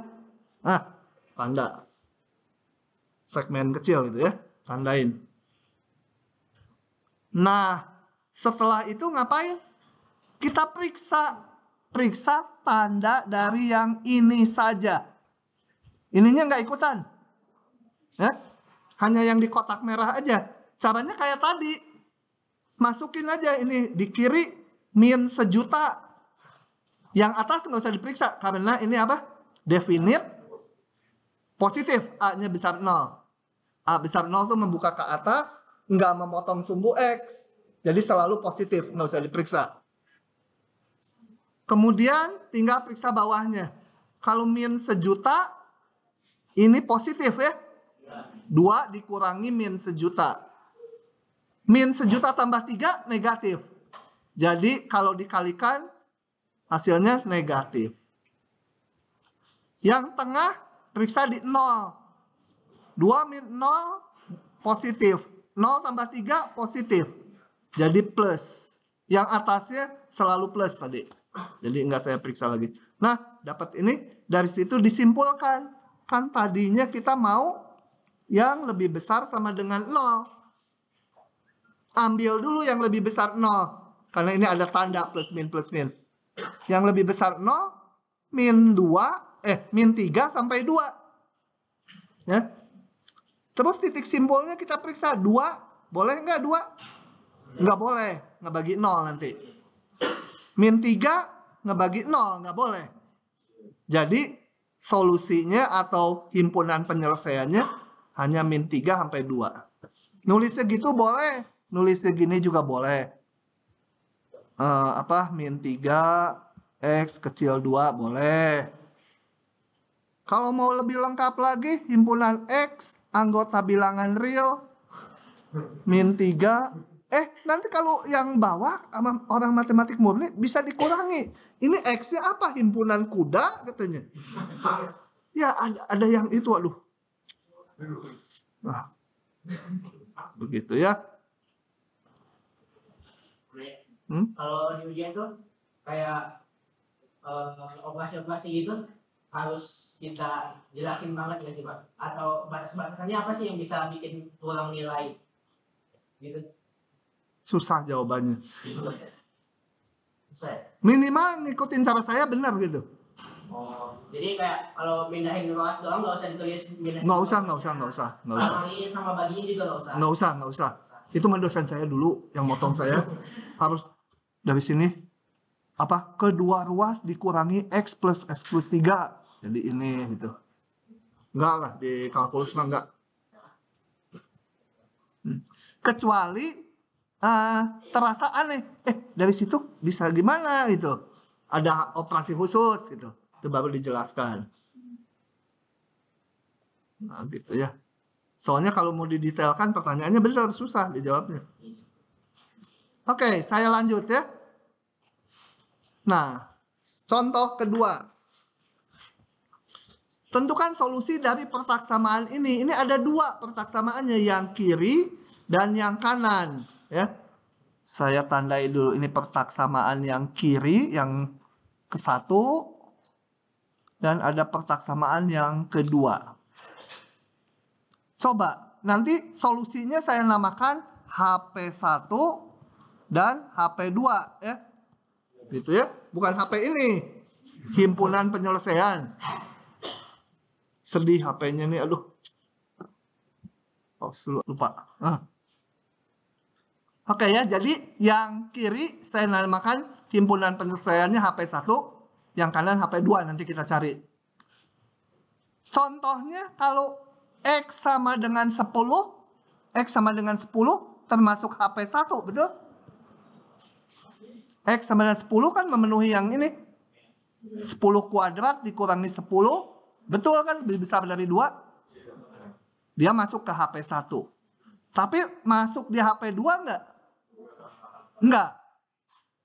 Nah, tanda. Segmen kecil itu ya. Tandain. Nah, setelah itu ngapain? Kita periksa periksa tanda dari yang ini saja. Ininya nggak ikutan. Ya? Hanya yang di kotak merah aja. Caranya kayak tadi. Masukin aja ini di kiri min sejuta. Yang atas nggak usah diperiksa karena ini apa? Definite positif. A-nya besar 0. A besar 0 itu membuka ke atas, nggak memotong sumbu X. Jadi selalu positif, nggak usah diperiksa. Kemudian tinggal periksa bawahnya. Kalau min sejuta, ini positif ya. Dua dikurangi min sejuta. Min sejuta tambah tiga, negatif. Jadi kalau dikalikan, hasilnya negatif. Yang tengah, periksa di nol. Dua min nol, positif. Nol tambah tiga positif. Jadi plus. Yang atasnya selalu plus tadi. Jadi nggak saya periksa lagi. Nah, dapat ini dari situ disimpulkan kan tadinya kita mau yang lebih besar sama dengan 0. Ambil dulu yang lebih besar 0 karena ini ada tanda plus min plus min. Yang lebih besar 0 min 2 eh min 3 sampai 2. Ya. Terus titik simbolnya kita periksa 2, boleh nggak 2? Nggak boleh, nggak bagi 0 nanti. Min 3 ngebagi 0, nggak boleh. Jadi solusinya atau himpunan penyelesaiannya hanya min 3 sampai 2. nulis segitu boleh, nulis segini juga boleh. Uh, apa min 3 x kecil 2 boleh. Kalau mau lebih lengkap lagi himpunan x anggota bilangan real min 3 Eh, nanti kalau yang bawah sama orang matematik murni bisa dikurangi. Ini X-nya apa? Himpunan kuda katanya. Ha, ya ada, ada yang itu aduh. Nah, begitu ya. Hmm? Kalau di ujian tuh kayak uh, operasi-operasi gitu harus kita jelasin banget ya sih Pak? Atau batas-batasannya apa sih yang bisa bikin tulang nilai? Gitu. Susah jawabannya. Ya? Minimal ngikutin cara saya benar gitu. Oh, jadi kayak kalau pindahin ruas doang nggak usah ditulis minus. Nggak usah, nggak usah, nggak usah, gak usah. Sama sama baginya juga nggak usah. Nggak usah, nggak usah. Itu mendosen saya dulu yang motong saya *laughs* harus dari sini apa kedua ruas dikurangi x plus x plus 3 jadi ini gitu enggak lah di kalkulus mah enggak hmm. kecuali uh, terasa aneh. Eh, dari situ bisa gimana gitu. Ada operasi khusus gitu. Itu baru dijelaskan. Nah, gitu ya. Soalnya kalau mau didetailkan pertanyaannya benar susah dijawabnya. Oke, okay, saya lanjut ya. Nah, contoh kedua. Tentukan solusi dari pertaksamaan ini. Ini ada dua pertaksamaannya, yang kiri dan yang kanan ya saya tandai dulu ini pertaksamaan yang kiri yang ke satu dan ada pertaksamaan yang kedua. Coba nanti solusinya saya namakan HP1 dan HP2 ya. Gitu ya. Bukan HP ini. Himpunan penyelesaian. Sedih HP-nya nih aduh. Oh, lupa. Ah. Oke ya, jadi yang kiri saya namakan himpunan penyelesaiannya HP1, yang kanan HP2 nanti kita cari. Contohnya kalau X sama dengan 10, X sama dengan 10 termasuk HP1, betul? X sama dengan 10 kan memenuhi yang ini. 10 kuadrat dikurangi 10, betul kan lebih besar dari 2? Dia masuk ke HP1. Tapi masuk di HP2 enggak? Enggak.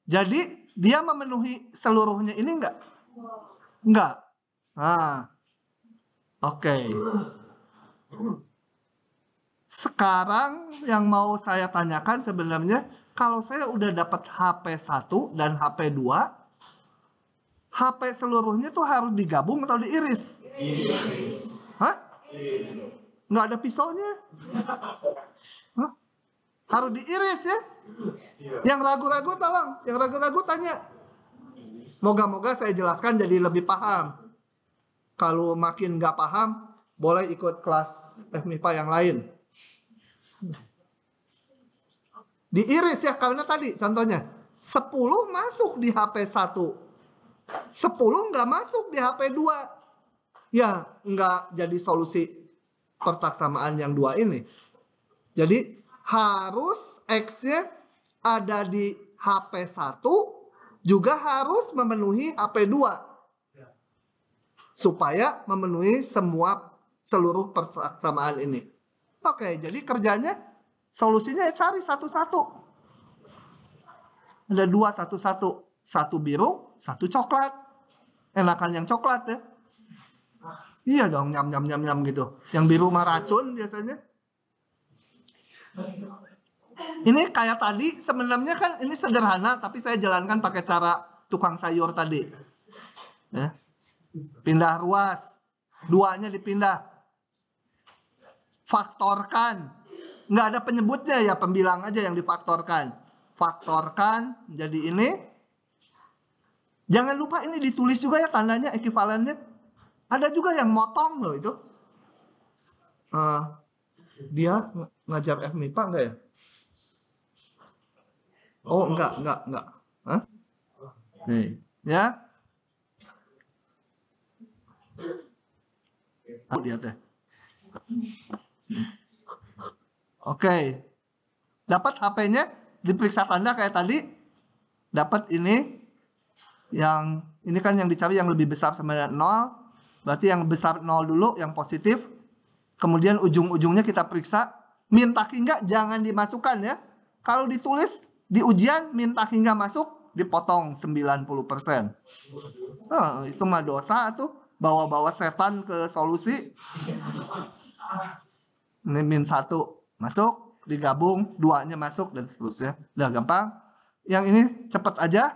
Jadi dia memenuhi seluruhnya ini enggak? Enggak. Nah. Oke. Okay. Sekarang yang mau saya tanyakan sebenarnya kalau saya udah dapat HP 1 dan HP 2 HP seluruhnya tuh harus digabung atau diiris? Iris. Hah? Iris. Nggak ada pisaunya? Hah? Harus diiris ya. Iya. Yang ragu-ragu tolong, yang ragu-ragu tanya. Moga-moga saya jelaskan jadi lebih paham. Kalau makin nggak paham, boleh ikut kelas FMIPA yang lain. Diiris ya, karena tadi contohnya 10 masuk di HP 1. 10 nggak masuk di HP 2. Ya, nggak jadi solusi pertaksamaan yang dua ini. Jadi harus X-nya ada di HP 1 juga harus memenuhi HP 2 ya. supaya memenuhi semua seluruh persamaan ini. Oke, jadi kerjanya solusinya ya cari satu-satu. Ada dua satu-satu, satu biru, satu coklat. Enakan yang coklat ya. Iya dong, nyam nyam nyam nyam gitu. Yang biru mah racun biasanya. Ini kayak tadi sebenarnya kan ini sederhana tapi saya jalankan pakai cara tukang sayur tadi. Ya. Pindah ruas, duanya dipindah. Faktorkan. Nggak ada penyebutnya ya, pembilang aja yang difaktorkan. Faktorkan jadi ini. Jangan lupa ini ditulis juga ya tandanya ekivalennya. Ada juga yang motong loh itu. Uh, dia ngajar FMIPA enggak ya? Oh, enggak, enggak, enggak. Hah? Nih, ya. Aku ah, lihat deh. Oke. Dapat HP-nya diperiksa tanda kayak tadi. Dapat ini yang ini kan yang dicari yang lebih besar sama dengan 0. Berarti yang besar 0 dulu yang positif. Kemudian ujung-ujungnya kita periksa minta hingga jangan dimasukkan ya. Kalau ditulis di ujian minta hingga masuk dipotong 90%. Oh, nah, itu mah dosa tuh bawa-bawa setan ke solusi. Ini min satu masuk, digabung, duanya masuk dan seterusnya. Udah gampang. Yang ini cepet aja.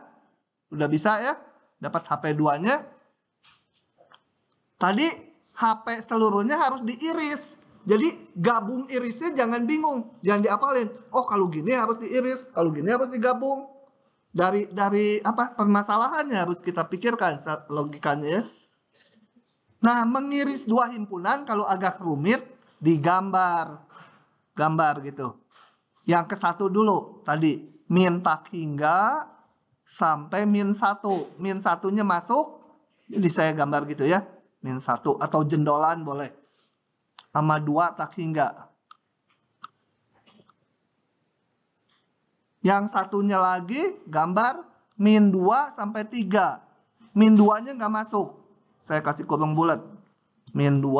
Udah bisa ya. Dapat HP duanya. Tadi HP seluruhnya harus diiris jadi gabung irisnya jangan bingung, jangan diapalin. Oh kalau gini harus diiris, kalau gini harus digabung. Dari dari apa permasalahannya harus kita pikirkan logikanya ya. Nah mengiris dua himpunan kalau agak rumit digambar, gambar gitu. Yang ke satu dulu tadi min tak hingga sampai min satu, min satunya masuk. Jadi saya gambar gitu ya, min satu atau jendolan boleh sama dua tak hingga. Yang satunya lagi gambar min 2 sampai 3. Min 2-nya nggak masuk. Saya kasih kurung bulat. Min 2.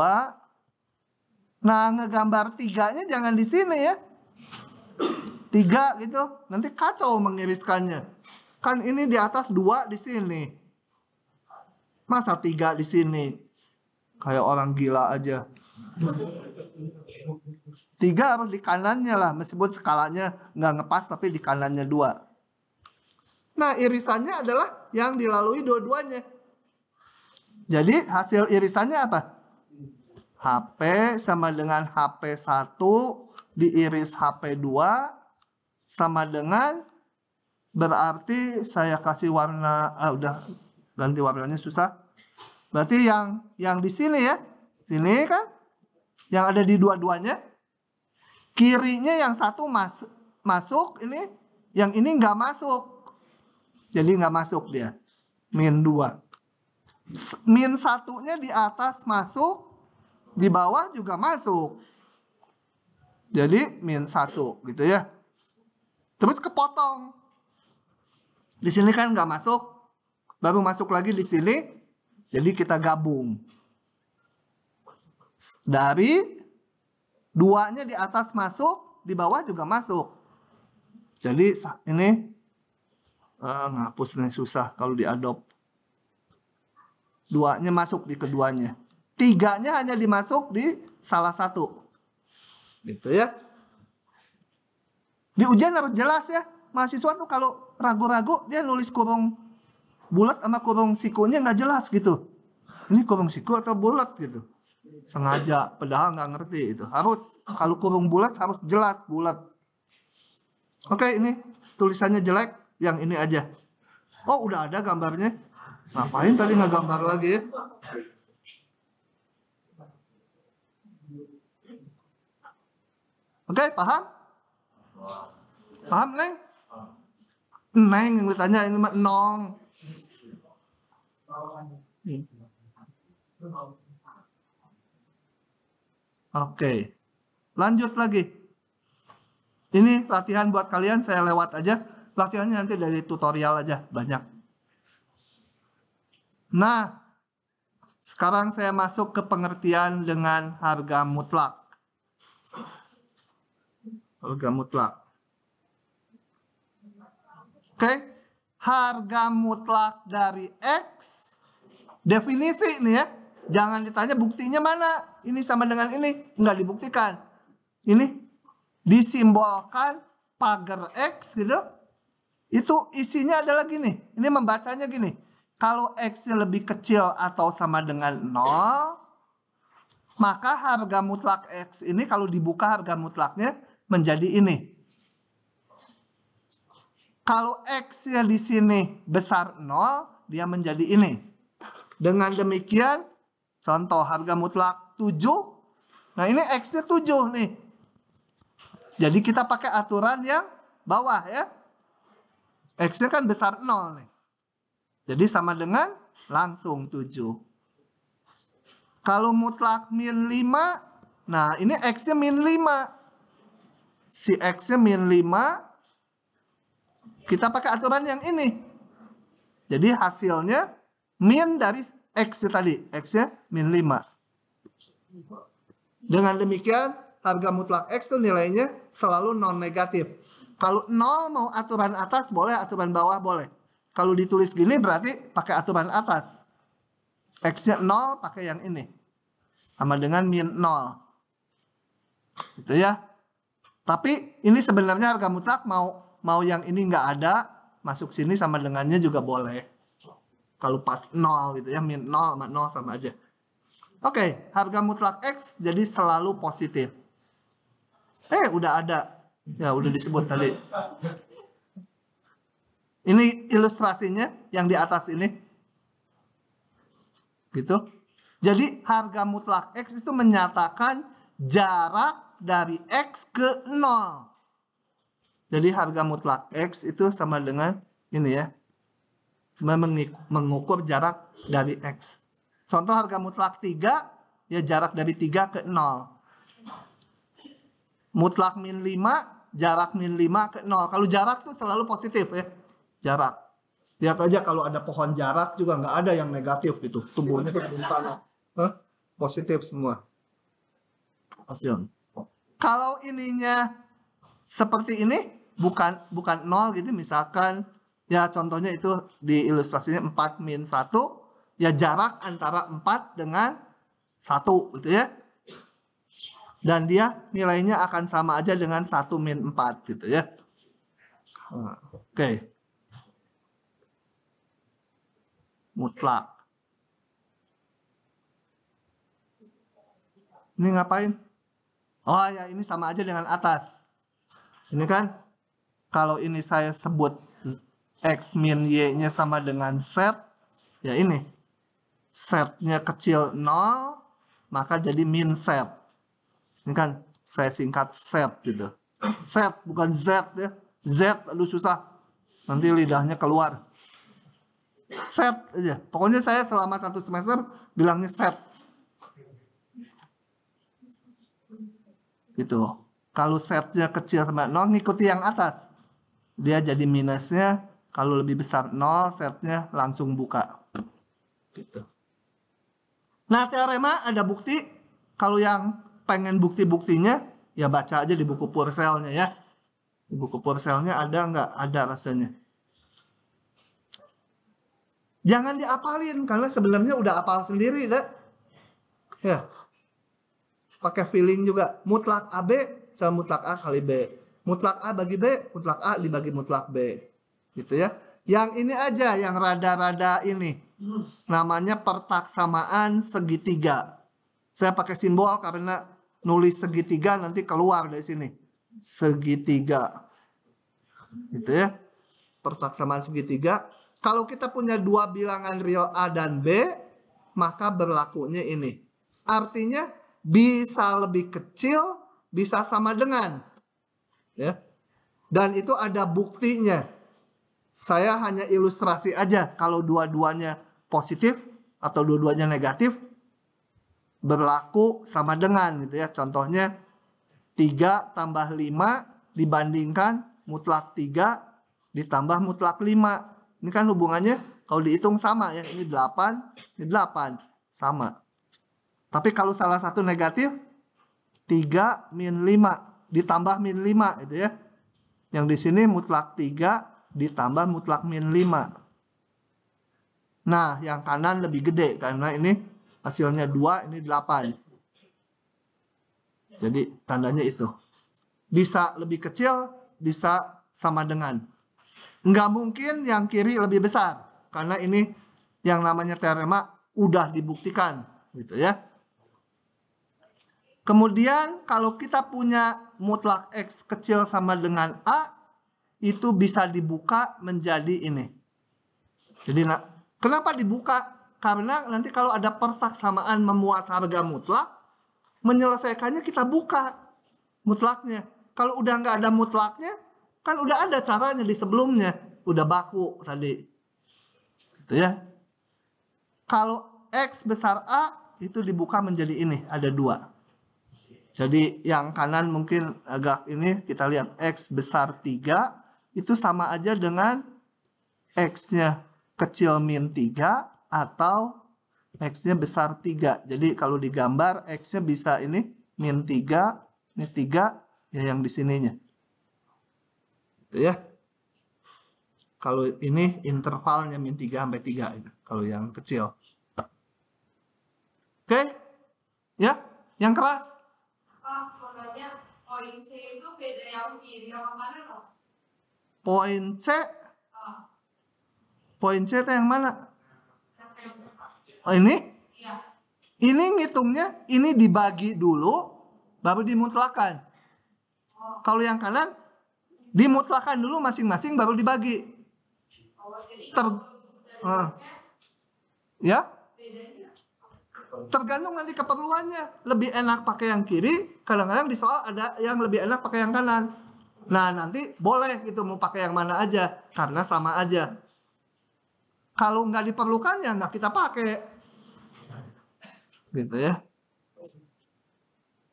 Nah, ngegambar 3-nya jangan di sini ya. 3 gitu. Nanti kacau mengiriskannya. Kan ini di atas 2 di sini. Masa 3 di sini? Kayak orang gila aja. Tiga harus di kanannya lah, meskipun skalanya nggak ngepas tapi di kanannya dua. Nah irisannya adalah yang dilalui dua-duanya. Jadi hasil irisannya apa? HP sama dengan HP1 diiris HP2 sama dengan berarti saya kasih warna ah, udah ganti warnanya susah. Berarti yang yang di sini ya. Sini kan yang ada di dua-duanya. Kirinya yang satu mas masuk ini, yang ini nggak masuk. Jadi nggak masuk dia. Min dua, Min satunya di atas masuk, di bawah juga masuk. Jadi min satu, gitu ya. Terus kepotong. Di sini kan nggak masuk, baru masuk lagi di sini. Jadi kita gabung. Dari duanya di atas masuk, di bawah juga masuk. Jadi ini uh, ngapus susah kalau diadop. Duanya masuk di keduanya. Tiganya hanya dimasuk di salah satu. Gitu ya. Di ujian harus jelas ya. Mahasiswa tuh kalau ragu-ragu dia nulis kurung bulat sama kurung sikunya nggak jelas gitu. Ini kurung siku atau bulat gitu sengaja padahal nggak ngerti itu harus kalau kurung bulat harus jelas bulat oke ini tulisannya jelek yang ini aja oh udah ada gambarnya ngapain tadi nggak gambar lagi oke ya? oke paham paham neng neng yang ditanya ini mah nong hmm. Oke. Lanjut lagi. Ini latihan buat kalian saya lewat aja. Latihannya nanti dari tutorial aja banyak. Nah, sekarang saya masuk ke pengertian dengan harga mutlak. Harga mutlak. Oke, harga mutlak dari X definisi ini ya Jangan ditanya buktinya mana? Ini sama dengan ini nggak dibuktikan. Ini disimbolkan pagar X gitu. Itu isinya adalah gini. Ini membacanya gini. Kalau X lebih kecil atau sama dengan 0, maka harga mutlak X ini kalau dibuka harga mutlaknya menjadi ini. Kalau X-nya di sini besar 0, dia menjadi ini. Dengan demikian, Contoh harga mutlak 7. Nah, ini X-nya 7 nih. Jadi kita pakai aturan yang bawah ya. X-nya kan besar 0 nih. Jadi sama dengan langsung 7. Kalau mutlak min 5, nah ini X-nya min 5. Si X-nya min 5, kita pakai aturan yang ini. Jadi hasilnya min dari X tadi. X-nya min 5. Dengan demikian, harga mutlak X itu nilainya selalu non-negatif. Kalau nol mau aturan atas boleh, aturan bawah boleh. Kalau ditulis gini berarti pakai aturan atas. X-nya 0 pakai yang ini. Sama dengan min nol, Gitu ya. Tapi ini sebenarnya harga mutlak mau mau yang ini nggak ada, masuk sini sama dengannya juga boleh kalau pas 0 gitu ya, min 0 sama 0 sama aja. Oke, okay, harga mutlak X jadi selalu positif. Eh, udah ada. Ya, udah disebut tadi. Ini ilustrasinya yang di atas ini. Gitu. Jadi harga mutlak X itu menyatakan jarak dari X ke 0. Jadi harga mutlak X itu sama dengan ini ya, mengukur jarak dari X. Contoh harga mutlak 3, ya jarak dari 3 ke 0. Mutlak min 5, jarak min 5 ke 0. Kalau jarak itu selalu positif ya, jarak. Lihat aja kalau ada pohon jarak juga nggak ada yang negatif gitu. Tumbuhnya ke tanah. Huh? Positif semua. Hasil. kalau ininya seperti ini bukan bukan 0 gitu misalkan Ya contohnya itu di ilustrasinya 4 min 1. Ya jarak antara 4 dengan 1 gitu ya. Dan dia nilainya akan sama aja dengan 1 min 4 gitu ya. Nah, oke. Mutlak. Ini ngapain? Oh ya ini sama aja dengan atas. Ini kan kalau ini saya sebut X min Y-nya sama dengan set, ya ini. Setnya kecil 0, maka jadi min set. Ini kan saya singkat set gitu. Set bukan Z ya. Z aduh susah. Nanti lidahnya keluar. Set aja. Pokoknya saya selama satu semester bilangnya set. Gitu. Kalau setnya kecil sama 0, ngikuti yang atas. Dia jadi minusnya kalau lebih besar 0, setnya langsung buka. Gitu. Nah, teorema ada bukti. Kalau yang pengen bukti-buktinya, ya baca aja di buku Purcellnya ya. Di buku Purcellnya ada nggak? Ada rasanya. Jangan diapalin, karena sebelumnya udah apal sendiri, deh. Ya. Pakai feeling juga. Mutlak AB sama mutlak A kali B. Mutlak A bagi B, mutlak A dibagi mutlak B gitu ya. Yang ini aja yang rada-rada ini. Namanya pertaksamaan segitiga. Saya pakai simbol karena nulis segitiga nanti keluar dari sini. Segitiga. Gitu ya. Pertaksamaan segitiga. Kalau kita punya dua bilangan real A dan B, maka berlakunya ini. Artinya bisa lebih kecil, bisa sama dengan. Ya. Dan itu ada buktinya saya hanya ilustrasi aja kalau dua-duanya positif atau dua-duanya negatif berlaku sama dengan gitu ya. Contohnya 3 tambah 5 dibandingkan mutlak 3 ditambah mutlak 5. Ini kan hubungannya kalau dihitung sama ya. Ini 8, ini 8. Sama. Tapi kalau salah satu negatif 3 min 5 ditambah min 5 gitu ya. Yang di sini mutlak 3 ditambah mutlak min 5. Nah, yang kanan lebih gede karena ini hasilnya 2, ini 8. Jadi tandanya itu. Bisa lebih kecil, bisa sama dengan. Nggak mungkin yang kiri lebih besar. Karena ini yang namanya teorema udah dibuktikan. Gitu ya. Kemudian kalau kita punya mutlak X kecil sama dengan A, itu bisa dibuka menjadi ini. Jadi nah, kenapa dibuka? Karena nanti kalau ada pertaksamaan memuat harga mutlak, menyelesaikannya kita buka mutlaknya. Kalau udah nggak ada mutlaknya, kan udah ada caranya di sebelumnya, udah baku tadi. Itu ya. Kalau x besar a itu dibuka menjadi ini, ada dua. Jadi yang kanan mungkin agak ini kita lihat X besar 3 itu sama aja dengan X-nya kecil min 3 atau X-nya besar 3. Jadi kalau digambar X-nya bisa ini min 3, ini 3, ya yang di sininya. Gitu ya. Kalau ini intervalnya min 3 sampai 3 itu, kalau yang kecil. Oke? Okay? Ya, yang keras. Pak, kodenya koin C itu beda yang kiri sama kanan loh. Poin C. Poin C itu yang mana? Oh, ini? Iya. Ini ngitungnya, ini dibagi dulu, baru dimutlakan. Kalau yang kanan, dimutlakan dulu masing-masing, baru dibagi. Ter, uh, ya? Tergantung nanti keperluannya. Lebih enak pakai yang kiri, kadang-kadang di soal ada yang lebih enak pakai yang kanan Nah, nanti boleh gitu mau pakai yang mana aja karena sama aja. Kalau nggak diperlukan ya nggak kita pakai. Gitu ya.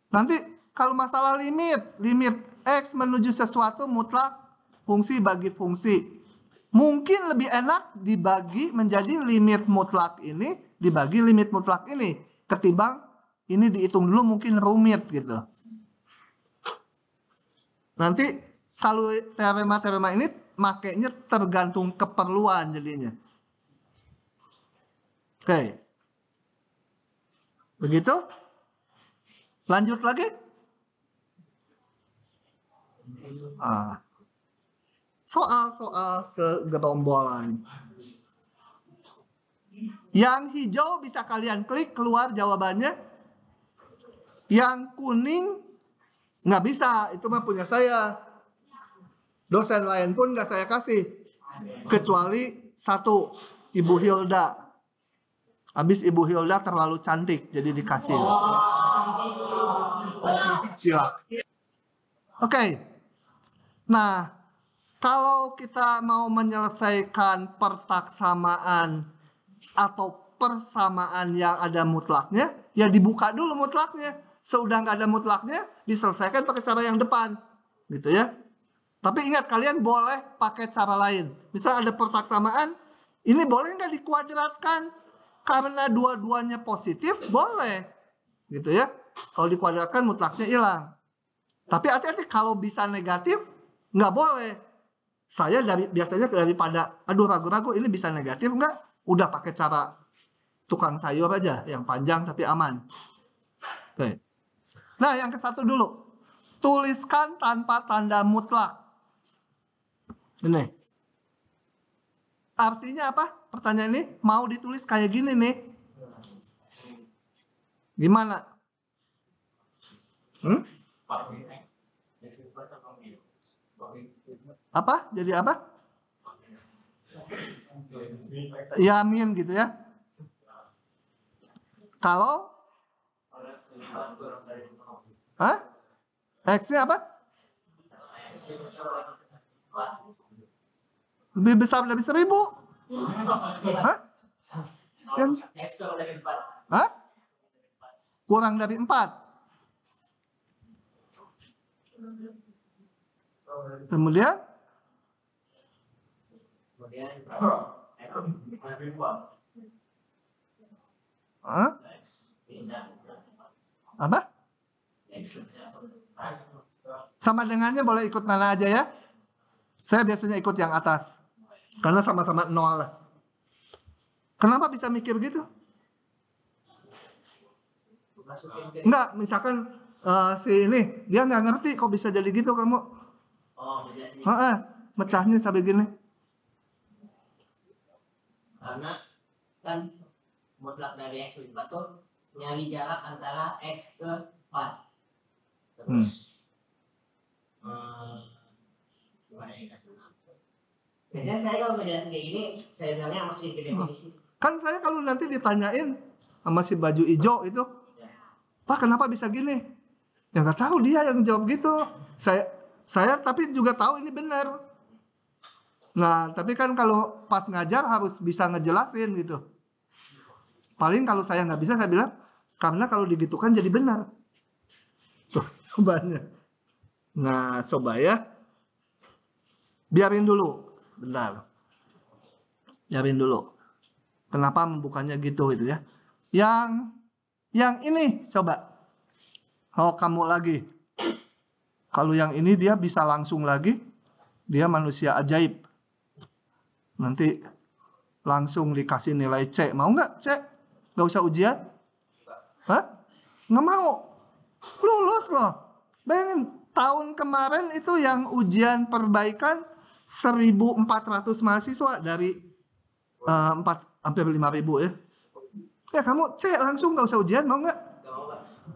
Nanti kalau masalah limit, limit X menuju sesuatu mutlak fungsi bagi fungsi. Mungkin lebih enak dibagi menjadi limit mutlak ini, dibagi limit mutlak ini. Ketimbang ini dihitung dulu mungkin rumit gitu. Nanti kalau teorema-teorema ini makainya tergantung keperluan jadinya. Oke. Begitu? Lanjut lagi? Ah. Soal-soal segerombolan. Yang hijau bisa kalian klik keluar jawabannya. Yang kuning nggak bisa, itu mah punya saya. Dosen lain pun nggak saya kasih. Kecuali satu, Ibu Hilda. Habis Ibu Hilda terlalu cantik, jadi dikasih. Oke. Nah, kalau kita mau menyelesaikan pertaksamaan atau persamaan yang ada mutlaknya, ya dibuka dulu mutlaknya. Seudah nggak ada mutlaknya, diselesaikan pakai cara yang depan. Gitu ya. Tapi ingat kalian boleh pakai cara lain. Misal ada persaksamaan, ini boleh nggak dikuadratkan? Karena dua-duanya positif, boleh. Gitu ya. Kalau dikuadratkan mutlaknya hilang. Tapi hati-hati kalau bisa negatif, nggak boleh. Saya dari biasanya daripada aduh ragu-ragu ini bisa negatif nggak? Udah pakai cara tukang sayur aja yang panjang tapi aman. Oke. Nah yang ke satu dulu. Tuliskan tanpa tanda mutlak. Ini. Artinya apa? Pertanyaan ini mau ditulis kayak gini nih. Gimana? Hmm? Apa? Jadi apa? Yamin ya, gitu ya. Kalau Hah? x apa? lebih besar dari seribu *laughs* Hah? Yang... Hah? kurang dari empat kemudian apa sama dengannya boleh ikut mana aja ya saya biasanya ikut yang atas karena sama-sama nol. lah. Kenapa bisa mikir gitu? Enggak, misalkan uh, si ini dia nggak ngerti kok bisa jadi gitu kamu. Oh, mecahnya sampai gini. Karena kan mutlak dari x lebih 4 tuh nyari jarak antara x ke 4. Terus hmm. hmm, gimana yang kasih Biasanya saya kalau ngejelasin kayak gini, saya bilangnya masih definisi. Hmm. Kan saya kalau nanti ditanyain sama si baju hijau itu, ya. Pak kenapa bisa gini? Ya nggak tahu dia yang jawab gitu. Saya saya tapi juga tahu ini benar. Nah, tapi kan kalau pas ngajar harus bisa ngejelasin gitu. Paling kalau saya nggak bisa saya bilang karena kalau digitukan jadi benar. Tuh, *laughs* banyak. Nah, coba ya. Biarin dulu bentar jarin dulu kenapa membukanya gitu itu ya yang yang ini coba oh kamu lagi kalau yang ini dia bisa langsung lagi dia manusia ajaib nanti langsung dikasih nilai C mau nggak C nggak usah ujian Hah? nggak mau lulus loh bayangin tahun kemarin itu yang ujian perbaikan 1.400 mahasiswa dari eh, empat sampai hampir 5.000 ya. Ya kamu cek langsung nggak usah ujian mau nggak?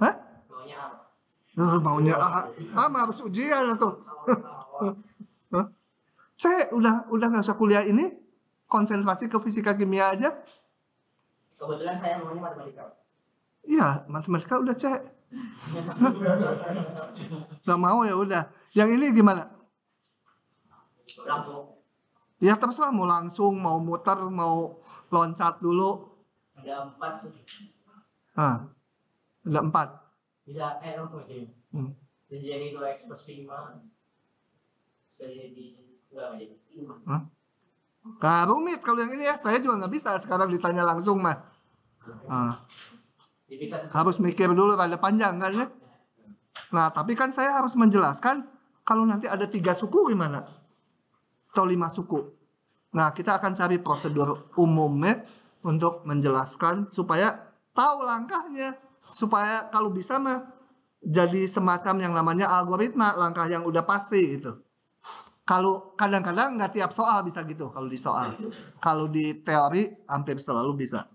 Hah? Maunya A. Uh, maunya A. A harus ujian atau? C udah udah nggak usah kuliah ini konsentrasi ke fisika kimia aja. Kebetulan saya maunya matematika. Iya, matematika udah cek. *laughs* Gak mau ya udah. Yang ini gimana? langsung ya terserah mau langsung mau muter mau loncat dulu ada empat sih ah ada empat bisa eh langsung aja hmm. jadi dua x lima jadi dua jadi lima Nah, rumit kalau yang ini ya. Saya juga nggak bisa sekarang ditanya langsung mah. Nah, harus mikir dulu rada panjang kan ya. Nah, tapi kan saya harus menjelaskan kalau nanti ada tiga suku gimana? atau lima suku. Nah, kita akan cari prosedur umumnya untuk menjelaskan supaya tahu langkahnya. Supaya kalau bisa mah jadi semacam yang namanya algoritma, langkah yang udah pasti itu. Kalau kadang-kadang nggak tiap soal bisa gitu kalau di soal. Kalau di teori hampir selalu bisa.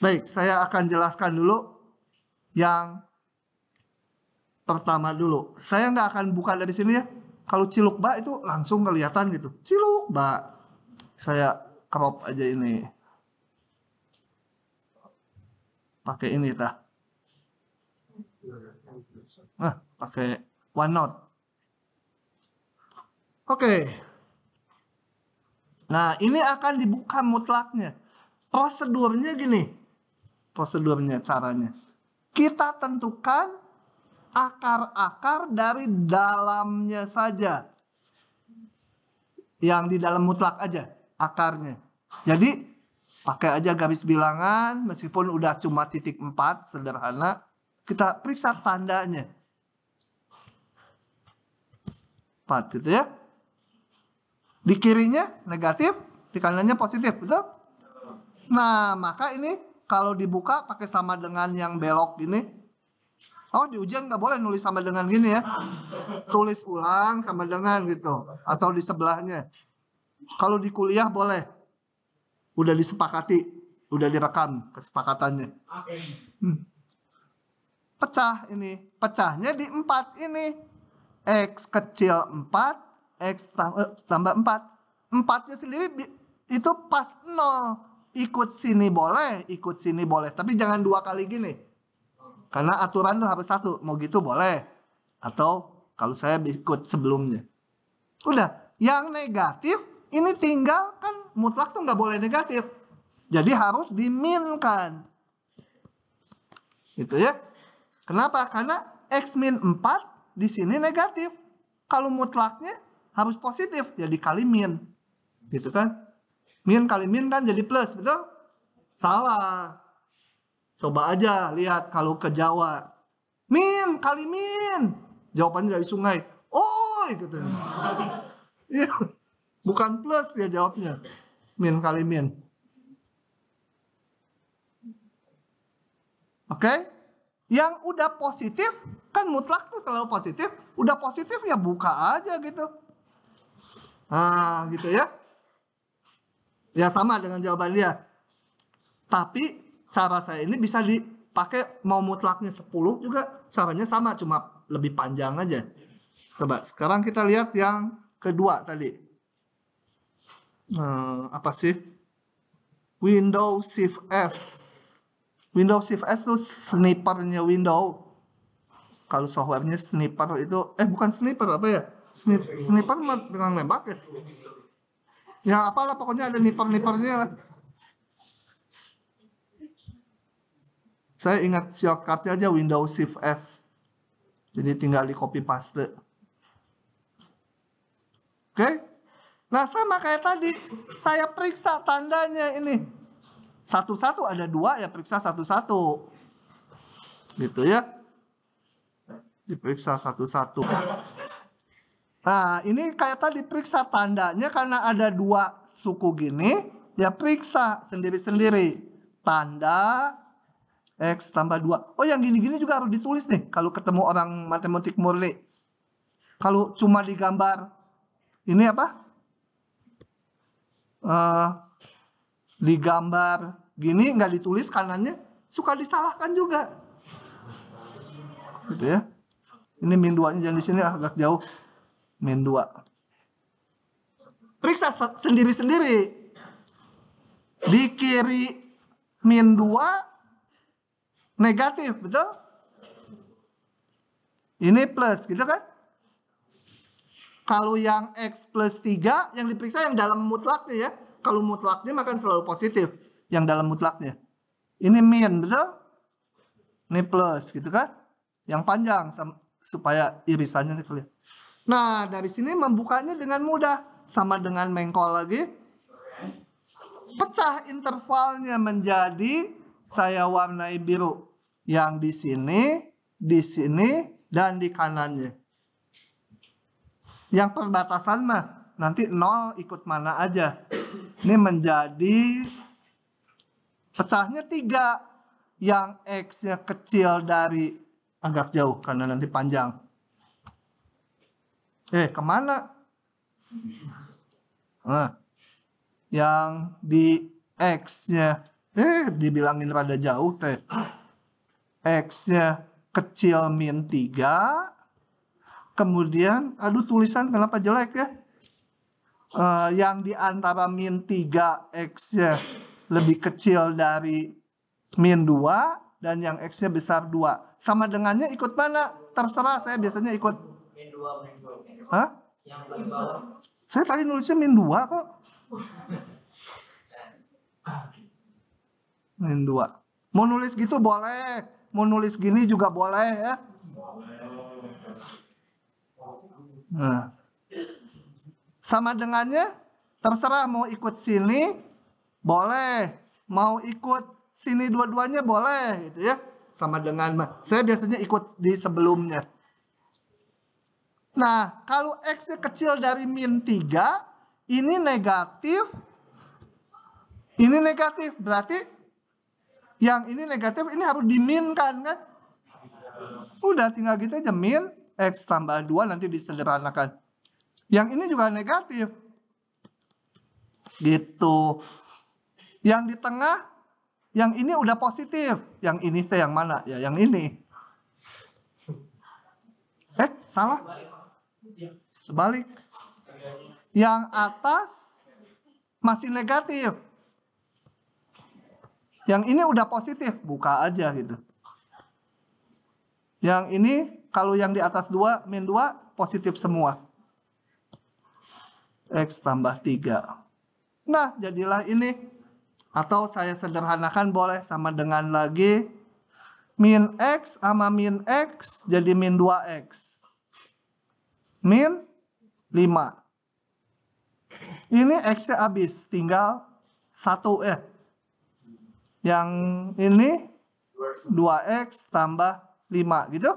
Baik, saya akan jelaskan dulu yang pertama dulu. Saya nggak akan buka dari sini ya kalau ciluk ba itu langsung kelihatan gitu ciluk ba, saya crop aja ini pakai ini tah nah pakai note oke okay. nah ini akan dibuka mutlaknya prosedurnya gini prosedurnya caranya kita tentukan akar-akar dari dalamnya saja. Yang di dalam mutlak aja akarnya. Jadi pakai aja garis bilangan meskipun udah cuma titik 4 sederhana. Kita periksa tandanya. 4 gitu ya. Di kirinya negatif, di kanannya positif, betul? Nah, maka ini kalau dibuka pakai sama dengan yang belok ini oh di ujian nggak boleh nulis sama dengan gini ya tulis ulang sama dengan gitu atau di sebelahnya kalau di kuliah boleh udah disepakati udah direkam kesepakatannya hmm. pecah ini pecahnya di empat ini x kecil 4 x eh, tambah 4 empatnya sendiri itu pas nol ikut sini boleh ikut sini boleh tapi jangan dua kali gini karena aturan tuh harus satu, mau gitu boleh. Atau kalau saya ikut sebelumnya. Udah, yang negatif ini tinggal kan mutlak tuh nggak boleh negatif. Jadi harus diminkan. Gitu ya. Kenapa? Karena X min 4 di sini negatif. Kalau mutlaknya harus positif, jadi kali min. Gitu kan? Min kali min kan jadi plus, betul? Salah. Coba aja lihat kalau ke Jawa. Min, kali min. Jawabannya dari sungai. Oi gitu. ya, Bukan plus dia jawabnya. Min kali min. Oke? Okay? Yang udah positif kan mutlak tuh selalu positif. Udah positif ya buka aja gitu. Nah, gitu ya. Ya sama dengan jawaban dia. Tapi cara saya ini bisa dipakai mau mutlaknya 10 juga caranya sama cuma lebih panjang aja. Coba sekarang kita lihat yang kedua tadi. Hmm, apa sih? Windows Shift S. Windows Shift S itu snipernya Windows. Kalau softwarenya sniper itu eh bukan sniper apa ya? snipper, sniper dengan nembak ya. Ya apalah pokoknya ada nipper-nippernya Saya ingat shortcutnya aja Windows Shift S. Jadi tinggal di copy paste. Oke. Nah sama kayak tadi, saya periksa tandanya ini. Satu-satu ada dua ya periksa satu-satu. Gitu ya. Diperiksa satu-satu. Nah ini kayak tadi periksa tandanya karena ada dua suku gini. Ya periksa sendiri-sendiri. Tanda X tambah 2. Oh yang gini-gini juga harus ditulis nih. Kalau ketemu orang matematik murni. Kalau cuma digambar. Ini apa? Uh, digambar gini nggak ditulis kanannya. Suka disalahkan juga. Gitu ya. Ini min 2 nya jangan di sini agak jauh. Min 2. Periksa sendiri-sendiri. Di kiri min 2 negatif, betul? Ini plus, gitu kan? Kalau yang X plus 3, yang diperiksa yang dalam mutlaknya ya. Kalau mutlaknya maka selalu positif, yang dalam mutlaknya. Ini min, betul? Ini plus, gitu kan? Yang panjang, supaya irisannya kelihatan. Nah, dari sini membukanya dengan mudah. Sama dengan mengkol lagi. Pecah intervalnya menjadi saya warnai biru. Yang di sini, di sini, dan di kanannya. Yang perbatasan mah, nanti nol ikut mana aja. Ini menjadi pecahnya tiga. Yang X-nya kecil dari agak jauh karena nanti panjang. Eh, kemana? Nah, yang di X-nya eh dibilangin rada jauh teh X-nya kecil min 3 kemudian aduh tulisan kenapa jelek ya uh, yang di antara min 3 X-nya lebih kecil dari min 2 dan yang X-nya besar 2 sama dengannya ikut mana terserah saya biasanya ikut min 2 min 2 Hah? yang bawah saya tadi nulisnya min 2 kok *laughs* Main dua. Mau nulis gitu boleh. Mau nulis gini juga boleh ya. Nah. Sama dengannya terserah mau ikut sini boleh. Mau ikut sini dua-duanya boleh gitu ya. Sama dengan saya biasanya ikut di sebelumnya. Nah, kalau X kecil dari min 3, ini negatif, ini negatif. Berarti yang ini negatif ini harus diminkan kan udah tinggal kita gitu aja min x tambah 2 nanti disederhanakan yang ini juga negatif gitu yang di tengah yang ini udah positif yang ini teh yang mana ya yang ini eh salah sebalik yang atas masih negatif yang ini udah positif, buka aja gitu. Yang ini kalau yang di atas 2 min 2 positif semua. X tambah 3. Nah, jadilah ini. Atau saya sederhanakan boleh sama dengan lagi min X sama min X jadi min 2X. Min 5. Ini X-nya habis, tinggal 1 eh yang ini 2x tambah 5 gitu.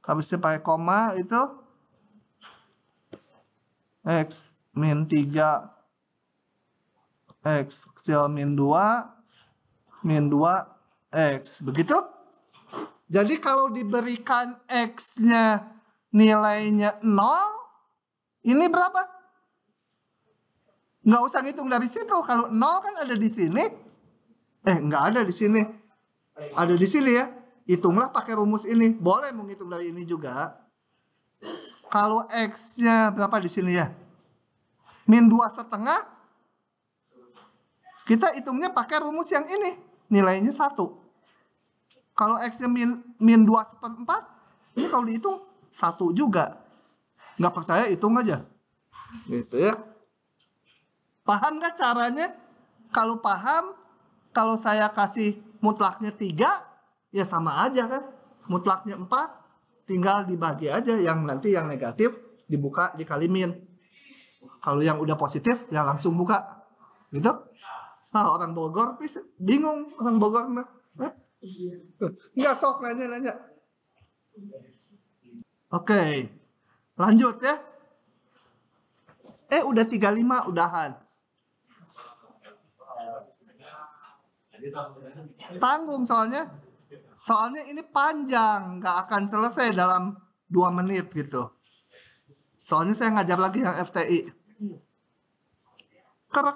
Habisnya pakai koma itu x min 3 x kecil min 2 min 2 x begitu jadi kalau diberikan x-nya nilainya 0 ini berapa Nggak usah ngitung dari situ. Kalau nol kan ada di sini. Eh, nggak ada di sini. Ada di sini ya. Hitunglah pakai rumus ini. Boleh menghitung dari ini juga. Kalau X-nya berapa di sini ya? Min dua setengah. Kita hitungnya pakai rumus yang ini. Nilainya satu. Kalau X-nya min, min 2 seperempat, ini kalau dihitung satu juga. Nggak percaya hitung aja. Gitu ya. Paham nggak kan caranya? Kalau paham, kalau saya kasih mutlaknya tiga, ya sama aja kan. Mutlaknya empat, tinggal dibagi aja yang nanti yang negatif dibuka dikalimin. Kalau yang udah positif, ya langsung buka. Gitu? Nah, orang Bogor bingung orang Bogor mah. Eh? Nggak sok nanya-nanya. Oke, lanjut ya. Eh udah 35 udahan. Tanggung soalnya soalnya ini panjang, nggak akan selesai dalam dua menit gitu. Soalnya saya ngajar lagi yang FTI. Karena